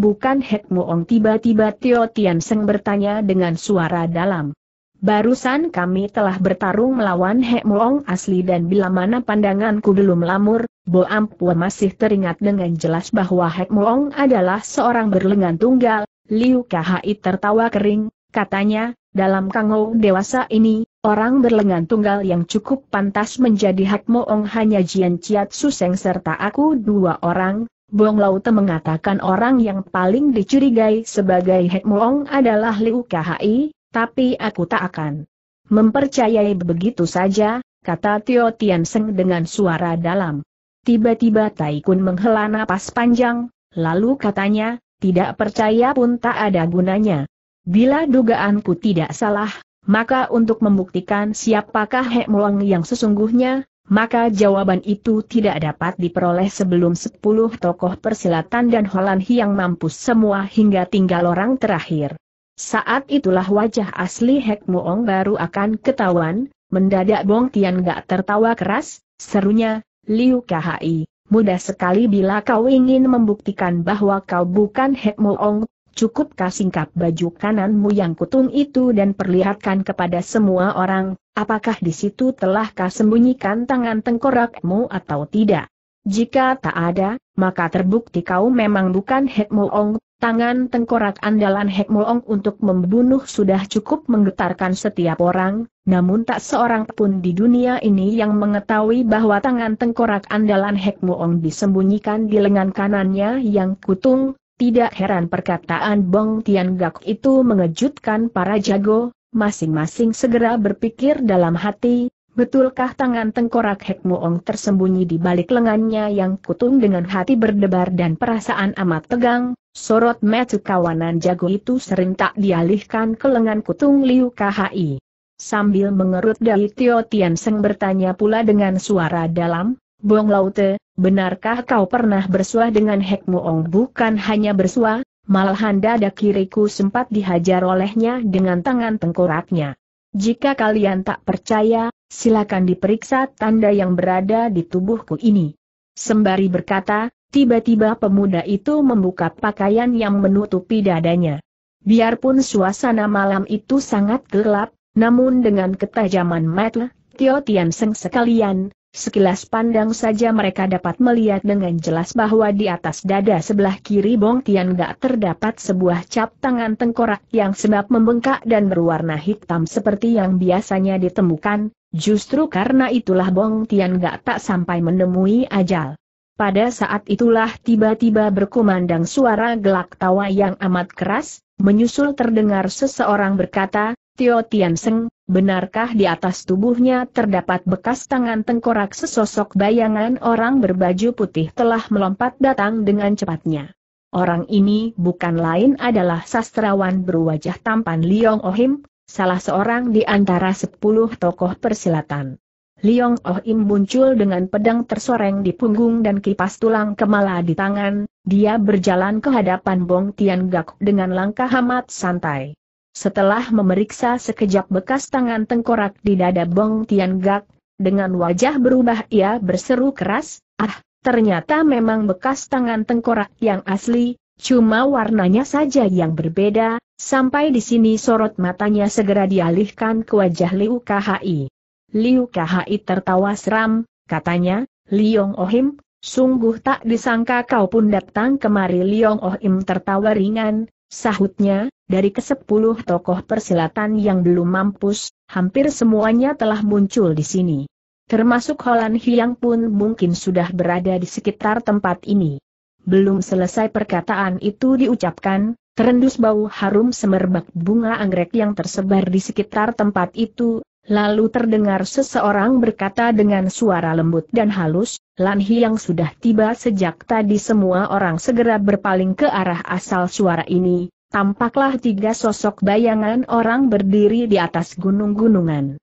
bukan Hek Moong tiba-tiba Tio Tian Seng bertanya dengan suara dalam. Barusan kami telah bertarung melawan Hek Moong asli dan bila mana pandanganku belum lamur, Bo Ampua masih teringat dengan jelas bahwa Hek Moong adalah seorang berlengan tunggal, Liu Kahai tertawa kering, katanya, dalam kango dewasa ini, orang berlengan tunggal yang cukup pantas menjadi hak moong hanya Jian Ciat Suseng serta aku dua orang, Bong Laute mengatakan orang yang paling dicurigai sebagai hak moong adalah Liu Kahai, tapi aku tak akan mempercayai begitu saja, kata Tio Tian Seng dengan suara dalam. Tiba-tiba Taikun menghela napas panjang, lalu katanya, tidak percaya pun tak ada gunanya. Bila dugaanku tidak salah, maka untuk membuktikan siapakah Hekmuang yang sesungguhnya, maka jawaban itu tidak dapat diperoleh sebelum sepuluh tokoh persilatan dan Holan yang mampus semua hingga tinggal orang terakhir. Saat itulah wajah asli Hek Muong baru akan ketahuan, mendadak Bong Tian gak tertawa keras, serunya, Liu Khai, mudah sekali bila kau ingin membuktikan bahwa kau bukan Hek Muong, Cukupkah kasingkap baju kananmu yang kutung itu dan perlihatkan kepada semua orang, apakah di situ telah sembunyikan tangan tengkorakmu atau tidak. Jika tak ada, maka terbukti kau memang bukan Hekmuong, tangan tengkorak andalan Hekmuong untuk membunuh sudah cukup menggetarkan setiap orang, namun tak seorang pun di dunia ini yang mengetahui bahwa tangan tengkorak andalan Hekmuong disembunyikan di lengan kanannya yang kutung, tidak heran perkataan Bong Tian Gak itu mengejutkan para jago, masing-masing segera berpikir dalam hati, betulkah tangan tengkorak Hek Muong tersembunyi di balik lengannya yang kutung dengan hati berdebar dan perasaan amat tegang, sorot metu kawanan jago itu sering tak dialihkan ke lengan kutung Liu KHI. Sambil mengerut dari Tio Tian Seng bertanya pula dengan suara dalam, Bong Laute, benarkah kau pernah bersuah dengan Hek Muong? Bukan hanya bersua, malahan dada kiriku sempat dihajar olehnya dengan tangan tengkoraknya. Jika kalian tak percaya, silakan diperiksa tanda yang berada di tubuhku ini. Sembari berkata, tiba-tiba pemuda itu membuka pakaian yang menutupi dadanya. Biarpun suasana malam itu sangat gelap, namun dengan ketajaman mata, Tio Tian Seng sekalian, Sekilas pandang saja mereka dapat melihat dengan jelas bahwa di atas dada sebelah kiri Bong Tian gak terdapat sebuah cap tangan tengkorak yang sebab membengkak dan berwarna hitam seperti yang biasanya ditemukan, justru karena itulah Bong Tian gak tak sampai menemui ajal. Pada saat itulah tiba-tiba berkumandang suara gelak tawa yang amat keras, menyusul terdengar seseorang berkata, Tio Tian Seng, Benarkah di atas tubuhnya terdapat bekas tangan tengkorak sesosok bayangan orang berbaju putih telah melompat datang dengan cepatnya. Orang ini bukan lain adalah sastrawan berwajah tampan Liong Ohim, salah seorang di antara sepuluh tokoh persilatan. Liong Ohim muncul dengan pedang tersoreng di punggung dan kipas tulang kemala di tangan, dia berjalan ke hadapan Bong Tian Gak dengan langkah amat santai. Setelah memeriksa sekejap bekas tangan tengkorak di dada Bong Tian Gak, dengan wajah berubah ia berseru keras, ah, ternyata memang bekas tangan tengkorak yang asli, cuma warnanya saja yang berbeda, sampai di sini sorot matanya segera dialihkan ke wajah Liu Khi. Liu Khi tertawa seram, katanya, Liong Ohim, sungguh tak disangka kau pun datang kemari Liong Ohim tertawa ringan, Sahutnya, dari kesepuluh tokoh persilatan yang belum mampus, hampir semuanya telah muncul di sini. Termasuk Holan Hiang pun mungkin sudah berada di sekitar tempat ini. Belum selesai perkataan itu diucapkan, terendus bau harum semerbak bunga anggrek yang tersebar di sekitar tempat itu, Lalu terdengar seseorang berkata dengan suara lembut dan halus, Lanhi yang sudah tiba sejak tadi semua orang segera berpaling ke arah asal suara ini, tampaklah tiga sosok bayangan orang berdiri di atas gunung-gunungan.